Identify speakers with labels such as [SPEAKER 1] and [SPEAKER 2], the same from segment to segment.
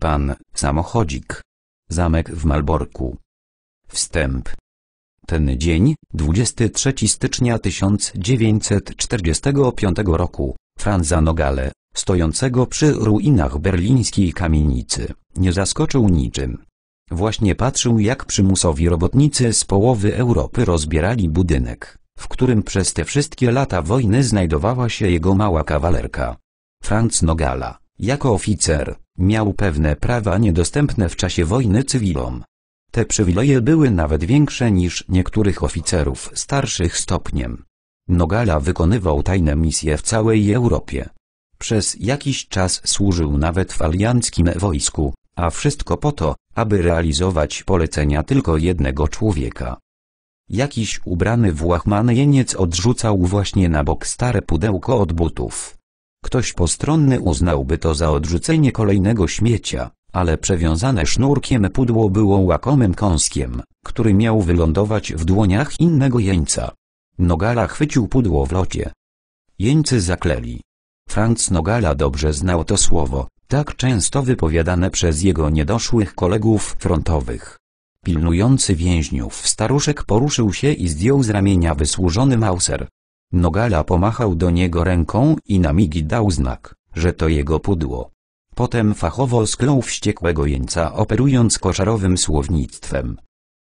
[SPEAKER 1] Pan, samochodzik. Zamek w Malborku. Wstęp. Ten dzień, 23 stycznia 1945 roku, Franza Nogale, stojącego przy ruinach berlińskiej kamienicy, nie zaskoczył niczym. Właśnie patrzył jak przymusowi robotnicy z połowy Europy rozbierali budynek, w którym przez te wszystkie lata wojny znajdowała się jego mała kawalerka. Franz Nogala jako oficer, miał pewne prawa niedostępne w czasie wojny cywilom. Te przywileje były nawet większe niż niektórych oficerów starszych stopniem. Nogala wykonywał tajne misje w całej Europie. Przez jakiś czas służył nawet w alianckim wojsku, a wszystko po to, aby realizować polecenia tylko jednego człowieka. Jakiś ubrany w łachmany jeniec odrzucał właśnie na bok stare pudełko od butów. Ktoś postronny uznałby to za odrzucenie kolejnego śmiecia, ale przewiązane sznurkiem pudło było łakomym kąskiem, który miał wylądować w dłoniach innego jeńca. Nogala chwycił pudło w locie. Jeńcy zakleli. Franz Nogala dobrze znał to słowo, tak często wypowiadane przez jego niedoszłych kolegów frontowych. Pilnujący więźniów staruszek poruszył się i zdjął z ramienia wysłużony mauser, Nogala pomachał do niego ręką i na migi dał znak, że to jego pudło. Potem fachowo sklął wściekłego jeńca operując koszarowym słownictwem.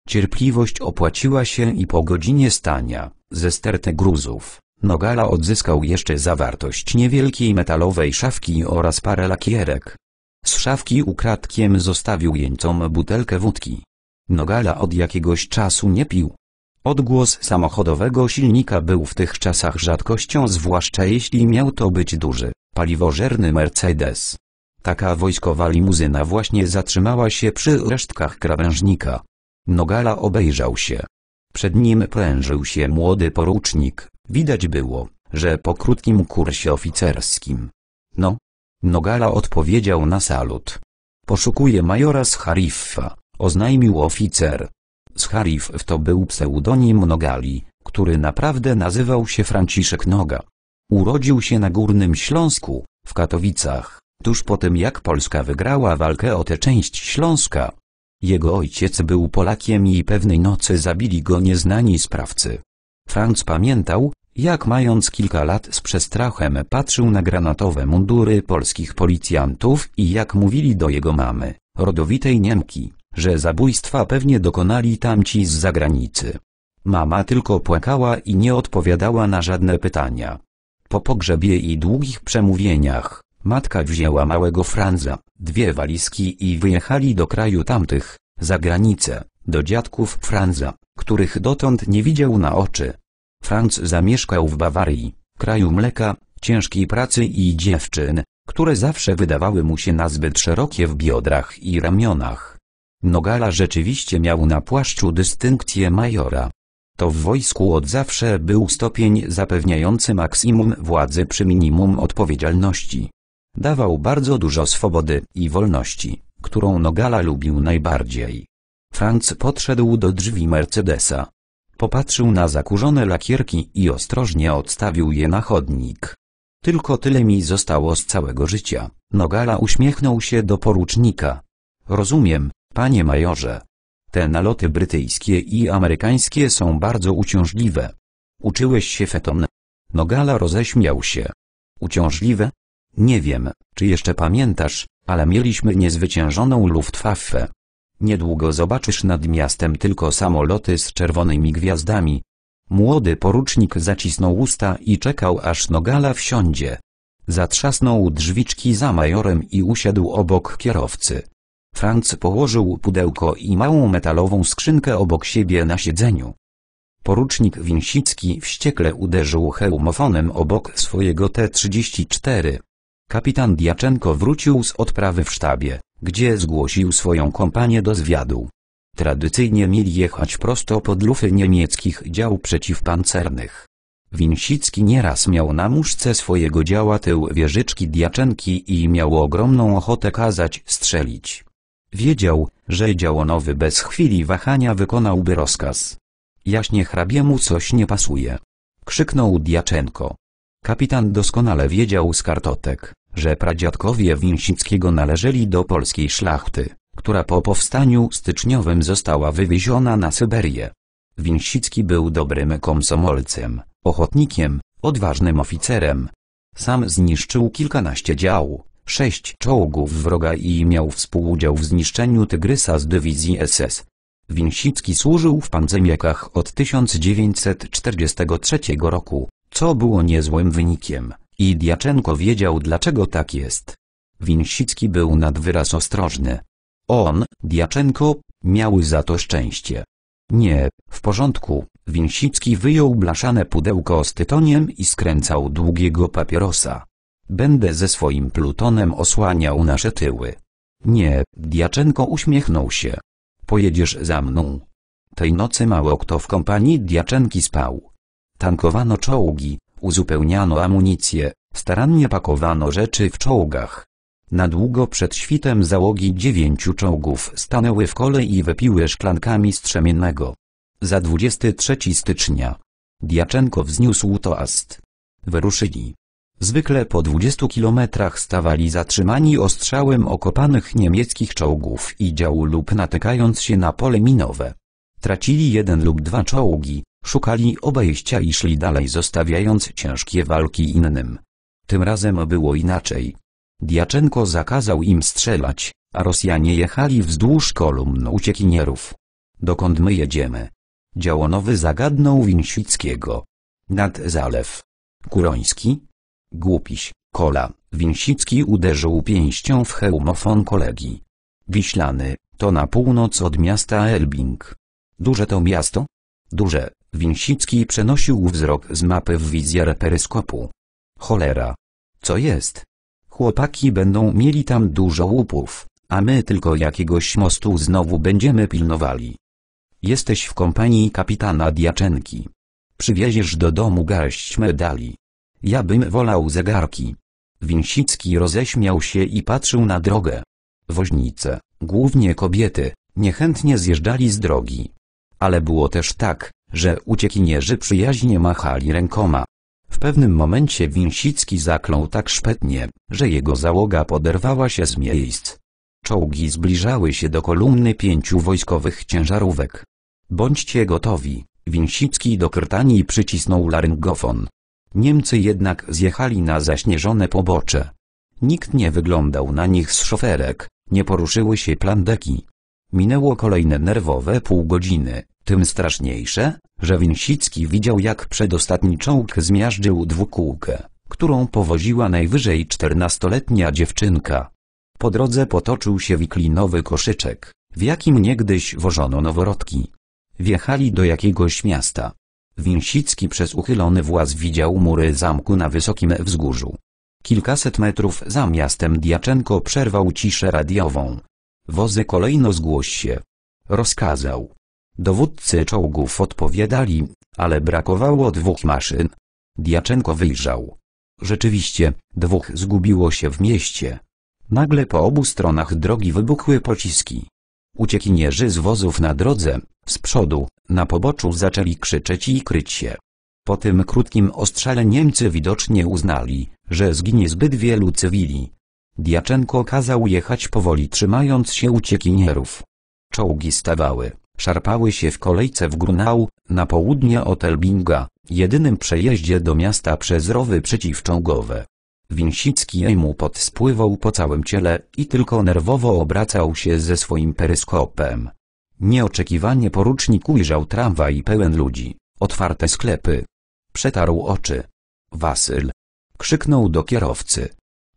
[SPEAKER 1] Cierpliwość opłaciła się i po godzinie stania, ze stertę gruzów, Nogala odzyskał jeszcze zawartość niewielkiej metalowej szafki oraz parę lakierek. Z szafki ukradkiem zostawił jeńcom butelkę wódki. Nogala od jakiegoś czasu nie pił, Odgłos samochodowego silnika był w tych czasach rzadkością zwłaszcza jeśli miał to być duży, paliwożerny Mercedes. Taka wojskowa limuzyna właśnie zatrzymała się przy resztkach krawężnika. Nogala obejrzał się. Przed nim prężył się młody porucznik, widać było, że po krótkim kursie oficerskim. No. Nogala odpowiedział na salut. Poszukuję majora z Harifa, oznajmił oficer. Sharif to był pseudonim Nogali, który naprawdę nazywał się Franciszek Noga. Urodził się na Górnym Śląsku, w Katowicach, tuż po tym jak Polska wygrała walkę o tę część Śląska. Jego ojciec był Polakiem i pewnej nocy zabili go nieznani sprawcy. Franc pamiętał, jak mając kilka lat z przestrachem patrzył na granatowe mundury polskich policjantów i jak mówili do jego mamy, rodowitej Niemki że zabójstwa pewnie dokonali tamci z zagranicy. Mama tylko płakała i nie odpowiadała na żadne pytania. Po pogrzebie i długich przemówieniach, matka wzięła małego Franza, dwie walizki i wyjechali do kraju tamtych, za granicę, do dziadków Franza, których dotąd nie widział na oczy. Franz zamieszkał w Bawarii, kraju mleka, ciężkiej pracy i dziewczyn, które zawsze wydawały mu się nazbyt szerokie w biodrach i ramionach. Nogala rzeczywiście miał na płaszczu dystynkcję majora. To w wojsku od zawsze był stopień zapewniający maksimum władzy przy minimum odpowiedzialności. Dawał bardzo dużo swobody i wolności, którą Nogala lubił najbardziej. Franz podszedł do drzwi Mercedesa. Popatrzył na zakurzone lakierki i ostrożnie odstawił je na chodnik. Tylko tyle mi zostało z całego życia. Nogala uśmiechnął się do porucznika. Rozumiem, Panie majorze, te naloty brytyjskie i amerykańskie są bardzo uciążliwe. Uczyłeś się feton? Nogala roześmiał się. Uciążliwe? Nie wiem, czy jeszcze pamiętasz, ale mieliśmy niezwyciężoną Luftwaffe. Niedługo zobaczysz nad miastem tylko samoloty z czerwonymi gwiazdami. Młody porucznik zacisnął usta i czekał aż Nogala wsiądzie. Zatrzasnął drzwiczki za majorem i usiadł obok kierowcy. Franc położył pudełko i małą metalową skrzynkę obok siebie na siedzeniu. Porucznik Winsicki wściekle uderzył hełmofonem obok swojego T-34. Kapitan Diaczenko wrócił z odprawy w sztabie, gdzie zgłosił swoją kompanię do zwiadu. Tradycyjnie mieli jechać prosto pod lufy niemieckich dział przeciwpancernych. Winsicki nieraz miał na muszce swojego działa tył wieżyczki Diaczenki i miał ogromną ochotę kazać strzelić. Wiedział, że Działonowy bez chwili wahania wykonałby rozkaz. Jaśnie hrabiemu coś nie pasuje. Krzyknął Diaczenko. Kapitan doskonale wiedział z kartotek, że pradziadkowie Winsickiego należeli do polskiej szlachty, która po powstaniu styczniowym została wywieziona na Syberię. Winsicki był dobrym komsomolcem, ochotnikiem, odważnym oficerem. Sam zniszczył kilkanaście działów sześć czołgów wroga i miał współudział w zniszczeniu Tygrysa z dywizji SS. Winsicki służył w panzemiakach od 1943 roku, co było niezłym wynikiem, i Diaczenko wiedział dlaczego tak jest. Winsicki był nad wyraz ostrożny. On, Diaczenko, miały za to szczęście. Nie, w porządku, Winsicki wyjął blaszane pudełko z tytoniem i skręcał długiego papierosa. Będę ze swoim plutonem osłaniał nasze tyły. Nie, Diaczenko uśmiechnął się. Pojedziesz za mną. Tej nocy mało kto w kompanii Diaczenki spał. Tankowano czołgi, uzupełniano amunicję, starannie pakowano rzeczy w czołgach. Na długo przed świtem załogi dziewięciu czołgów stanęły w kole i wypiły szklankami strzemiennego. Za 23 stycznia. Diaczenko wzniósł toast. Wyruszyli. Zwykle po 20 kilometrach stawali zatrzymani ostrzałem okopanych niemieckich czołgów i dział lub natykając się na pole minowe. Tracili jeden lub dwa czołgi, szukali obejścia i szli dalej zostawiając ciężkie walki innym. Tym razem było inaczej. Diaczenko zakazał im strzelać, a Rosjanie jechali wzdłuż kolumn uciekinierów. Dokąd my jedziemy? Działonowy zagadnął Winsickiego. Nad zalew. Kuroński, Głupiś, kola, Winsicki uderzył pięścią w hełmofon kolegi. Wiślany, to na północ od miasta Elbing. Duże to miasto? Duże, Winsicki przenosił wzrok z mapy w wizjer peryskopu. Cholera. Co jest? Chłopaki będą mieli tam dużo łupów, a my tylko jakiegoś mostu znowu będziemy pilnowali. Jesteś w kompanii kapitana Diaczenki. Przywieziesz do domu garść medali. Ja bym wolał zegarki. Winsicki roześmiał się i patrzył na drogę. Woźnice, głównie kobiety, niechętnie zjeżdżali z drogi. Ale było też tak, że uciekinierzy przyjaźnie machali rękoma. W pewnym momencie Winsicki zaklął tak szpetnie, że jego załoga poderwała się z miejsc. Czołgi zbliżały się do kolumny pięciu wojskowych ciężarówek. Bądźcie gotowi, Winsicki do krtani przycisnął laryngofon. Niemcy jednak zjechali na zaśnieżone pobocze. Nikt nie wyglądał na nich z szoferek, nie poruszyły się plandeki. Minęło kolejne nerwowe pół godziny, tym straszniejsze, że Winsicki widział jak przedostatni czołg zmiażdżył dwukółkę, którą powoziła najwyżej czternastoletnia dziewczynka. Po drodze potoczył się wiklinowy koszyczek, w jakim niegdyś wożono noworodki. Wjechali do jakiegoś miasta, Winsicki przez uchylony właz widział mury zamku na wysokim wzgórzu. Kilkaset metrów za miastem Diaczenko przerwał ciszę radiową. Wozy kolejno zgłoś się. Rozkazał. Dowódcy czołgów odpowiadali, ale brakowało dwóch maszyn. Diaczenko wyjrzał. Rzeczywiście, dwóch zgubiło się w mieście. Nagle po obu stronach drogi wybuchły pociski. Uciekinierzy z wozów na drodze, z przodu, na poboczu zaczęli krzyczeć i kryć się. Po tym krótkim ostrzale Niemcy widocznie uznali, że zginie zbyt wielu cywili. Diaczenko kazał jechać powoli trzymając się uciekinierów. Czołgi stawały, szarpały się w kolejce w Grunau, na południe od Elbinga, jedynym przejeździe do miasta przez rowy przeciwczołgowe. Winsicki mu podspływał po całym ciele i tylko nerwowo obracał się ze swoim peryskopem. Nieoczekiwanie porucznik ujrzał tramwaj pełen ludzi, otwarte sklepy. Przetarł oczy. Wasyl. Krzyknął do kierowcy.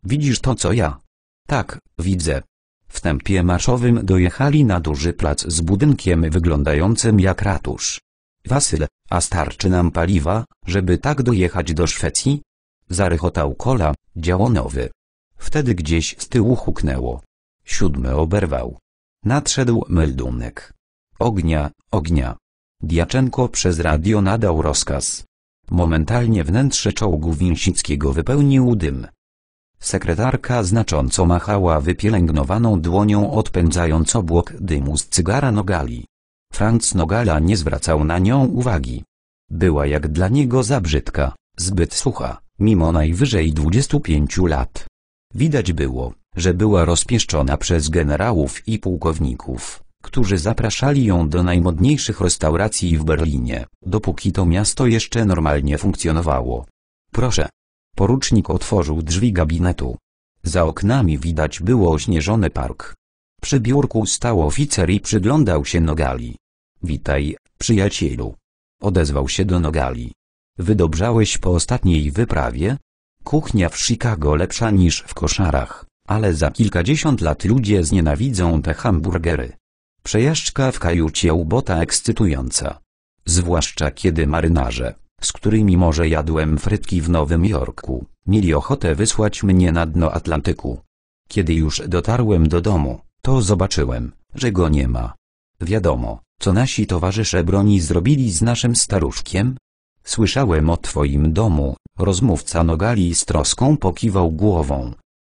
[SPEAKER 1] Widzisz to co ja? Tak, widzę. W tempie marszowym dojechali na duży plac z budynkiem wyglądającym jak ratusz. Wasyl, a starczy nam paliwa, żeby tak dojechać do Szwecji? Zarychotał kola, działonowy. Wtedy gdzieś z tyłu huknęło. Siódmy oberwał. Nadszedł meldunek. Ognia, ognia. Diaczenko przez radio nadał rozkaz. Momentalnie wnętrze czołgu Winsickiego wypełnił dym. Sekretarka znacząco machała wypielęgnowaną dłonią odpędzając obłok dymu z cygara Nogali. Franz Nogala nie zwracał na nią uwagi. Była jak dla niego za brzydka, zbyt sucha, mimo najwyżej 25 lat. Widać było, że była rozpieszczona przez generałów i pułkowników, którzy zapraszali ją do najmodniejszych restauracji w Berlinie, dopóki to miasto jeszcze normalnie funkcjonowało. Proszę. Porucznik otworzył drzwi gabinetu. Za oknami widać było ośnieżony park. Przy biurku stał oficer i przyglądał się Nogali. Witaj, przyjacielu. Odezwał się do Nogali. Wydobrzałeś po ostatniej wyprawie? Kuchnia w Chicago lepsza niż w koszarach. Ale za kilkadziesiąt lat ludzie znienawidzą te hamburgery. Przejażdżka w kajucie ubota ekscytująca. Zwłaszcza kiedy marynarze, z którymi może jadłem frytki w Nowym Jorku, mieli ochotę wysłać mnie na dno Atlantyku. Kiedy już dotarłem do domu, to zobaczyłem, że go nie ma. Wiadomo, co nasi towarzysze broni zrobili z naszym staruszkiem? Słyszałem o twoim domu, rozmówca Nogali z troską pokiwał głową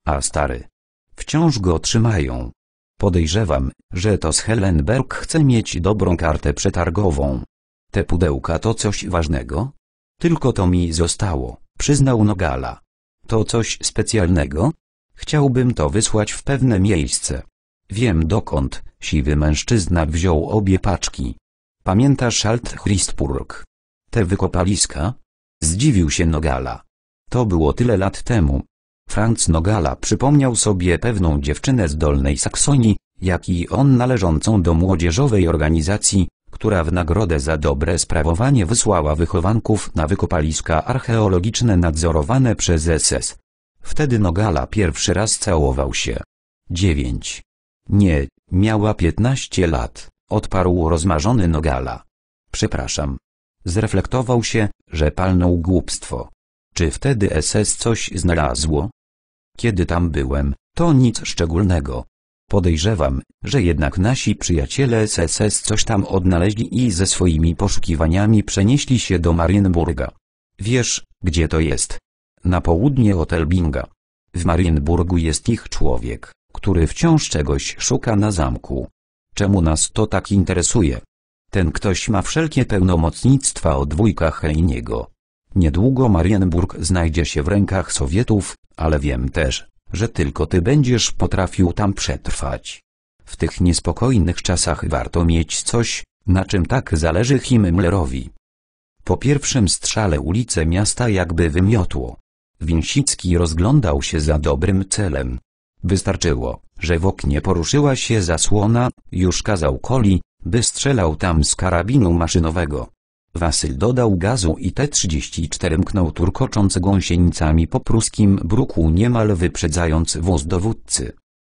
[SPEAKER 1] a stary. Wciąż go trzymają. Podejrzewam, że to z Helenberg chce mieć dobrą kartę przetargową. Te pudełka to coś ważnego? Tylko to mi zostało, przyznał Nogala. To coś specjalnego? Chciałbym to wysłać w pewne miejsce. Wiem dokąd, siwy mężczyzna wziął obie paczki. Pamiętasz Alt Christburg? Te wykopaliska? Zdziwił się Nogala. To było tyle lat temu, Franz Nogala przypomniał sobie pewną dziewczynę z Dolnej Saksonii, jak i on należącą do młodzieżowej organizacji, która w nagrodę za dobre sprawowanie wysłała wychowanków na wykopaliska archeologiczne nadzorowane przez SS. Wtedy Nogala pierwszy raz całował się. 9. Nie, miała 15 lat, odparł rozmarzony Nogala. Przepraszam. Zreflektował się, że palnął głupstwo. Czy wtedy SS coś znalazło? Kiedy tam byłem, to nic szczególnego. Podejrzewam, że jednak nasi przyjaciele SSS coś tam odnaleźli i ze swoimi poszukiwaniami przenieśli się do Marienburga. Wiesz, gdzie to jest? Na południe od Elbinga. W Marienburgu jest ich człowiek, który wciąż czegoś szuka na zamku. Czemu nas to tak interesuje? Ten ktoś ma wszelkie pełnomocnictwa o dwójkach Heiniego. Niedługo Marienburg znajdzie się w rękach Sowietów, ale wiem też, że tylko ty będziesz potrafił tam przetrwać. W tych niespokojnych czasach warto mieć coś, na czym tak zależy Himmlerowi. Po pierwszym strzale ulice miasta jakby wymiotło. Winsicki rozglądał się za dobrym celem. Wystarczyło, że w oknie poruszyła się zasłona, już kazał Koli, by strzelał tam z karabinu maszynowego. Wasyl dodał gazu i T-34 mknął turkocząc gąsienicami po pruskim bruku niemal wyprzedzając wóz dowódcy.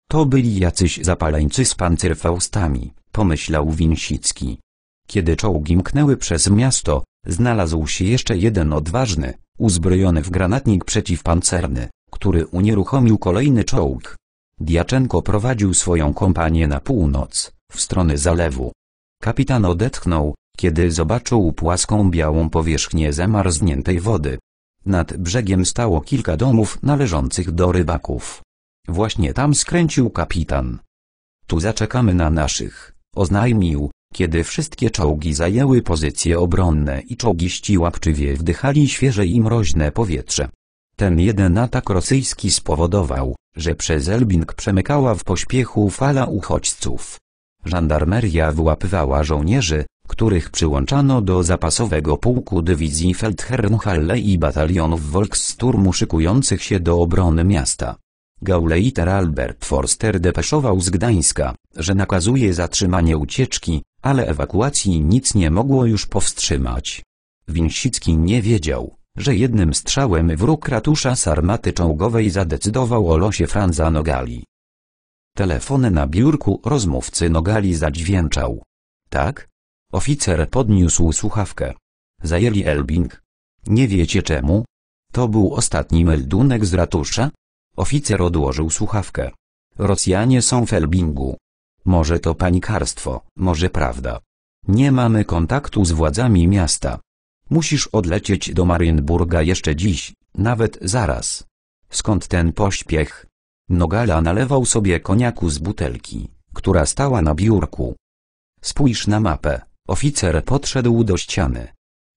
[SPEAKER 1] To byli jacyś zapaleńcy z pancerfaustami, pomyślał Winsicki. Kiedy czołgi mknęły przez miasto, znalazł się jeszcze jeden odważny, uzbrojony w granatnik przeciwpancerny, który unieruchomił kolejny czołg. Diaczenko prowadził swoją kompanię na północ, w stronę zalewu. Kapitan odetchnął, kiedy zobaczył płaską białą powierzchnię zamarzniętej wody, nad brzegiem stało kilka domów należących do rybaków. Właśnie tam skręcił kapitan. Tu zaczekamy na naszych, oznajmił, kiedy wszystkie czołgi zajęły pozycje obronne i czołgiści łapczywie wdychali świeże i mroźne powietrze. Ten jeden atak rosyjski spowodował, że przez Elbing przemykała w pośpiechu fala uchodźców. Żandarmeria wyłapywała żołnierzy, których przyłączano do zapasowego pułku dywizji Feldherrnhalle i batalionów Volkssturmu szykujących się do obrony miasta. Gauleiter Albert Forster depeszował z Gdańska, że nakazuje zatrzymanie ucieczki, ale ewakuacji nic nie mogło już powstrzymać. Winsicki nie wiedział, że jednym strzałem wróg ratusza sarmaty czołgowej zadecydował o losie Franza Nogali. Telefon na biurku rozmówcy Nogali zadźwięczał. Tak, Oficer podniósł słuchawkę. Zajęli Elbing. Nie wiecie czemu? To był ostatni meldunek z ratusza? Oficer odłożył słuchawkę. Rosjanie są w Elbingu. Może to panikarstwo, może prawda. Nie mamy kontaktu z władzami miasta. Musisz odlecieć do Marienburga jeszcze dziś, nawet zaraz. Skąd ten pośpiech? Nogala nalewał sobie koniaku z butelki, która stała na biurku. Spójrz na mapę. Oficer podszedł do ściany.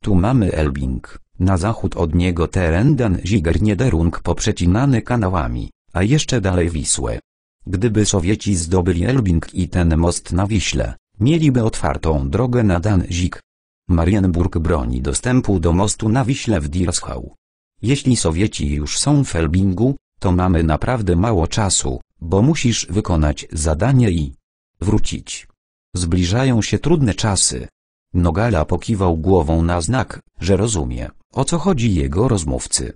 [SPEAKER 1] Tu mamy Elbing, na zachód od niego teren Dan Niederung poprzecinany kanałami, a jeszcze dalej Wisłę. Gdyby Sowieci zdobyli Elbing i ten most na Wiśle, mieliby otwartą drogę na Danzig. Marienburg broni dostępu do mostu na Wiśle w Dirschau. Jeśli Sowieci już są w Elbingu, to mamy naprawdę mało czasu, bo musisz wykonać zadanie i wrócić. Zbliżają się trudne czasy. Nogala pokiwał głową na znak, że rozumie, o co chodzi jego rozmówcy.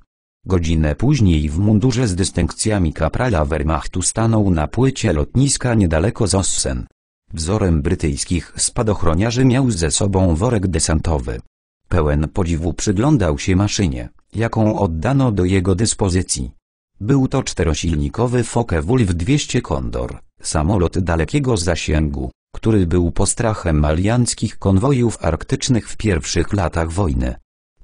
[SPEAKER 1] Godzinę później w mundurze z dystynkcjami kaprala Wehrmachtu stanął na płycie lotniska niedaleko Zossen. Wzorem brytyjskich spadochroniarzy miał ze sobą worek desantowy. Pełen podziwu przyglądał się maszynie, jaką oddano do jego dyspozycji. Był to czterosilnikowy Focke-Wulf 200 Condor, samolot dalekiego zasięgu który był postrachem alianckich konwojów arktycznych w pierwszych latach wojny.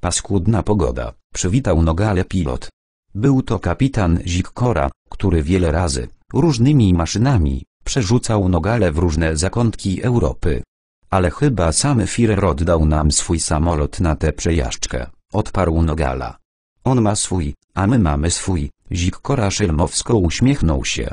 [SPEAKER 1] Paskudna pogoda, przywitał Nogale pilot. Był to kapitan Zikora, który wiele razy, różnymi maszynami, przerzucał Nogale w różne zakątki Europy. Ale chyba sam Firer oddał nam swój samolot na tę przejażdżkę, odparł Nogala. On ma swój, a my mamy swój, Zikora szelmowsko uśmiechnął się.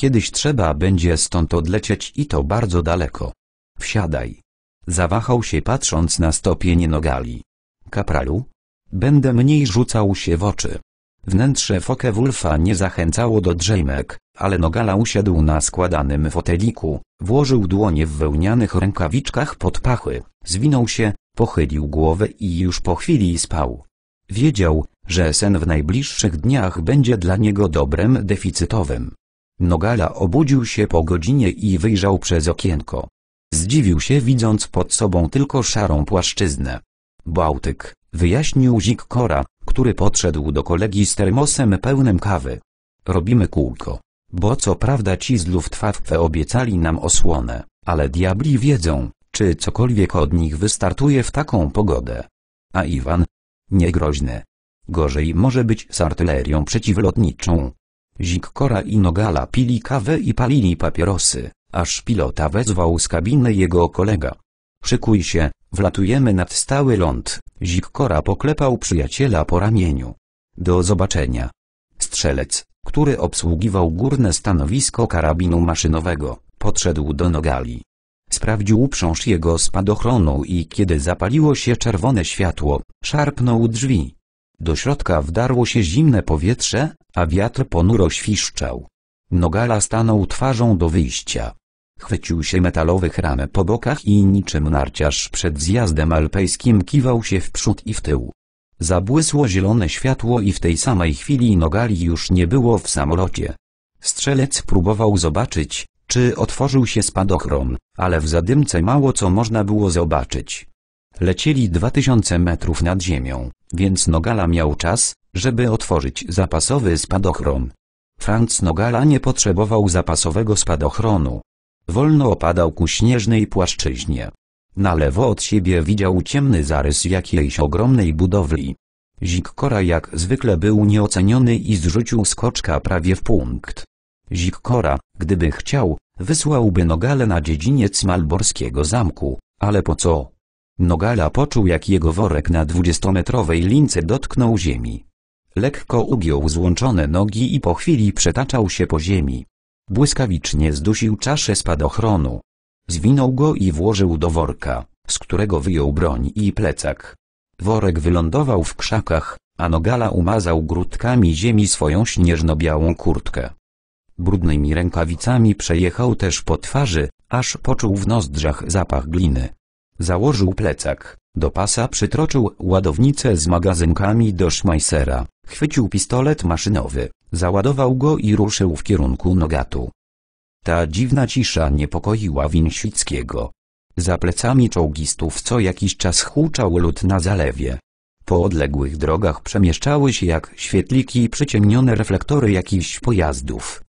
[SPEAKER 1] Kiedyś trzeba będzie stąd odlecieć i to bardzo daleko. Wsiadaj. Zawahał się patrząc na stopień nogali. Kapralu? Będę mniej rzucał się w oczy. Wnętrze wulfa nie zachęcało do drzemek, ale Nogala usiadł na składanym foteliku, włożył dłonie w wełnianych rękawiczkach pod pachy, zwinął się, pochylił głowę i już po chwili spał. Wiedział, że sen w najbliższych dniach będzie dla niego dobrem deficytowym. Nogala obudził się po godzinie i wyjrzał przez okienko. Zdziwił się widząc pod sobą tylko szarą płaszczyznę. Bałtyk, wyjaśnił Zik Kora, który podszedł do kolegi z termosem pełnym kawy. Robimy kółko. Bo co prawda ci z Luftwaffe obiecali nam osłonę, ale diabli wiedzą, czy cokolwiek od nich wystartuje w taką pogodę. A Iwan? Niegroźny. Gorzej może być z artylerią przeciwlotniczą, Zikkora i Nogala pili kawę i palili papierosy, aż pilota wezwał z kabiny jego kolega. Szykuj się, wlatujemy nad stały ląd, Zikkora poklepał przyjaciela po ramieniu. Do zobaczenia. Strzelec, który obsługiwał górne stanowisko karabinu maszynowego, podszedł do Nogali. Sprawdził uprząż jego spadochronu i kiedy zapaliło się czerwone światło, szarpnął drzwi. Do środka wdarło się zimne powietrze, a wiatr ponuro świszczał. Nogala stanął twarzą do wyjścia. Chwycił się metalowych ram po bokach i niczym narciarz przed zjazdem alpejskim kiwał się w przód i w tył. Zabłysło zielone światło i w tej samej chwili Nogali już nie było w samolocie. Strzelec próbował zobaczyć, czy otworzył się spadochron, ale w zadymce mało co można było zobaczyć. Lecieli 2000 metrów nad ziemią, więc Nogala miał czas, żeby otworzyć zapasowy spadochron. Franz Nogala nie potrzebował zapasowego spadochronu. Wolno opadał ku śnieżnej płaszczyźnie. Na lewo od siebie widział ciemny zarys jakiejś ogromnej budowli. Zikkora jak zwykle był nieoceniony i zrzucił skoczka prawie w punkt. Zikkora, gdyby chciał, wysłałby Nogale na dziedziniec Malborskiego Zamku, ale po co? Nogala poczuł jak jego worek na dwudziestometrowej lince dotknął ziemi. Lekko ugiął złączone nogi i po chwili przetaczał się po ziemi. Błyskawicznie zdusił czaszę spadochronu. Zwinął go i włożył do worka, z którego wyjął broń i plecak. Worek wylądował w krzakach, a Nogala umazał grudkami ziemi swoją śnieżno-białą kurtkę. Brudnymi rękawicami przejechał też po twarzy, aż poczuł w nozdrzach zapach gliny. Założył plecak, do pasa przytroczył ładownicę z magazynkami do szmajsera, chwycił pistolet maszynowy, załadował go i ruszył w kierunku Nogatu. Ta dziwna cisza niepokoiła Winsickiego. Za plecami czołgistów co jakiś czas huczał lód na zalewie. Po odległych drogach przemieszczały się jak świetliki przyciemnione reflektory jakichś pojazdów.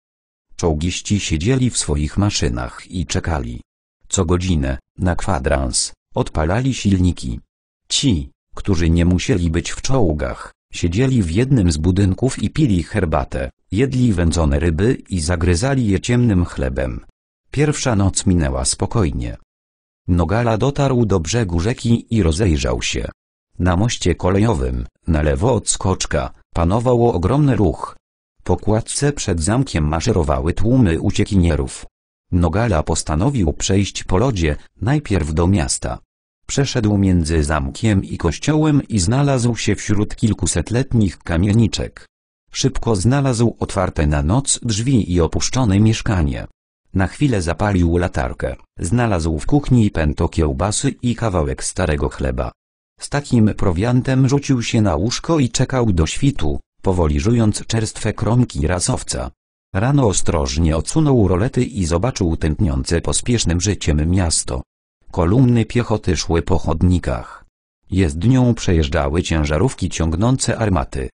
[SPEAKER 1] Czołgiści siedzieli w swoich maszynach i czekali. Co godzinę, na kwadrans. Odpalali silniki. Ci, którzy nie musieli być w czołgach, siedzieli w jednym z budynków i pili herbatę, jedli wędzone ryby i zagryzali je ciemnym chlebem. Pierwsza noc minęła spokojnie. Nogala dotarł do brzegu rzeki i rozejrzał się. Na moście kolejowym, na lewo od skoczka, panował ogromny ruch. Po kładce przed zamkiem maszerowały tłumy uciekinierów. Nogala postanowił przejść po lodzie, najpierw do miasta. Przeszedł między zamkiem i kościołem i znalazł się wśród kilkusetletnich kamieniczek. Szybko znalazł otwarte na noc drzwi i opuszczone mieszkanie. Na chwilę zapalił latarkę. Znalazł w kuchni pęto kiełbasy i kawałek starego chleba. Z takim prowiantem rzucił się na łóżko i czekał do świtu, powoli żując czerstwe kromki rasowca. Rano ostrożnie odsunął rolety i zobaczył tętniące pospiesznym życiem miasto. Kolumny piechoty szły po chodnikach. Jezdnią przejeżdżały ciężarówki ciągnące armaty.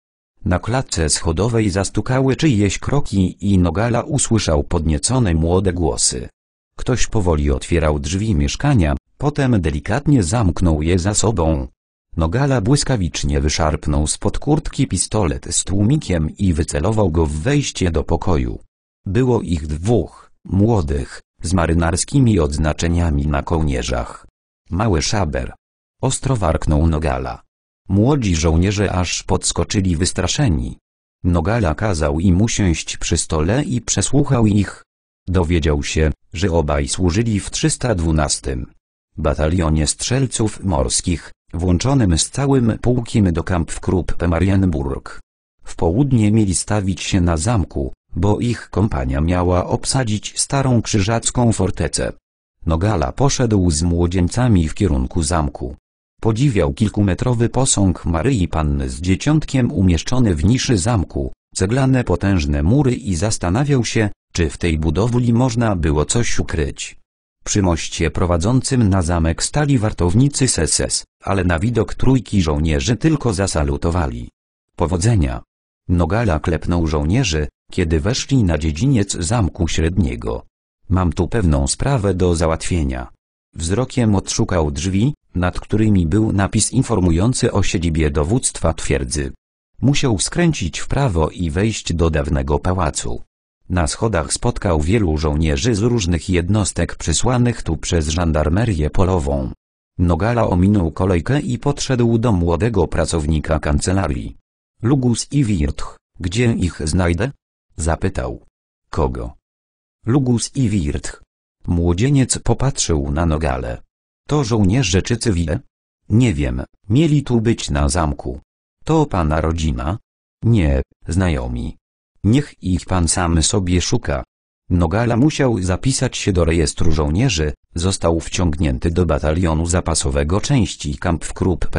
[SPEAKER 1] Na klatce schodowej zastukały czyjeś kroki i Nogala usłyszał podniecone młode głosy. Ktoś powoli otwierał drzwi mieszkania, potem delikatnie zamknął je za sobą. Nogala błyskawicznie wyszarpnął spod kurtki pistolet z tłumikiem i wycelował go w wejście do pokoju. Było ich dwóch, młodych, z marynarskimi odznaczeniami na kołnierzach. Mały szaber. Ostro warknął Nogala. Młodzi żołnierze aż podskoczyli wystraszeni. Nogala kazał im usiąść przy stole i przesłuchał ich. Dowiedział się, że obaj służyli w 312 batalionie strzelców morskich, włączonym z całym pułkiem do camp w Marienburg. W południe mieli stawić się na zamku, bo ich kompania miała obsadzić starą krzyżacką fortecę. Nogala poszedł z młodzieńcami w kierunku zamku. Podziwiał kilkumetrowy posąg Maryi Panny z dzieciątkiem umieszczony w niszy zamku, ceglane potężne mury i zastanawiał się, czy w tej budowli można było coś ukryć. Przy moście prowadzącym na zamek stali wartownicy S.S., ale na widok trójki żołnierzy tylko zasalutowali. Powodzenia! Nogala klepnął żołnierzy, kiedy weszli na dziedziniec zamku średniego. Mam tu pewną sprawę do załatwienia. Wzrokiem odszukał drzwi, nad którymi był napis informujący o siedzibie dowództwa twierdzy. Musiał skręcić w prawo i wejść do dawnego pałacu. Na schodach spotkał wielu żołnierzy z różnych jednostek przysłanych tu przez żandarmerię polową. Nogala ominął kolejkę i podszedł do młodego pracownika kancelarii. Lugus i Wirtch, gdzie ich znajdę? Zapytał. Kogo? Lugus i Wirtch. Młodzieniec popatrzył na Nogale. To żołnierze czy cywile? Nie wiem, mieli tu być na zamku. To pana rodzina? Nie, znajomi. Niech ich pan sam sobie szuka. Nogala musiał zapisać się do rejestru żołnierzy, został wciągnięty do batalionu zapasowego części Kamp w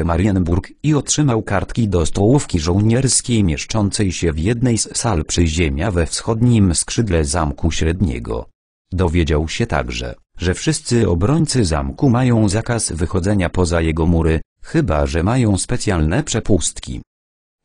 [SPEAKER 1] Marienburg i otrzymał kartki do stołówki żołnierskiej mieszczącej się w jednej z sal przyziemia we wschodnim skrzydle Zamku Średniego. Dowiedział się także, że wszyscy obrońcy zamku mają zakaz wychodzenia poza jego mury, chyba że mają specjalne przepustki.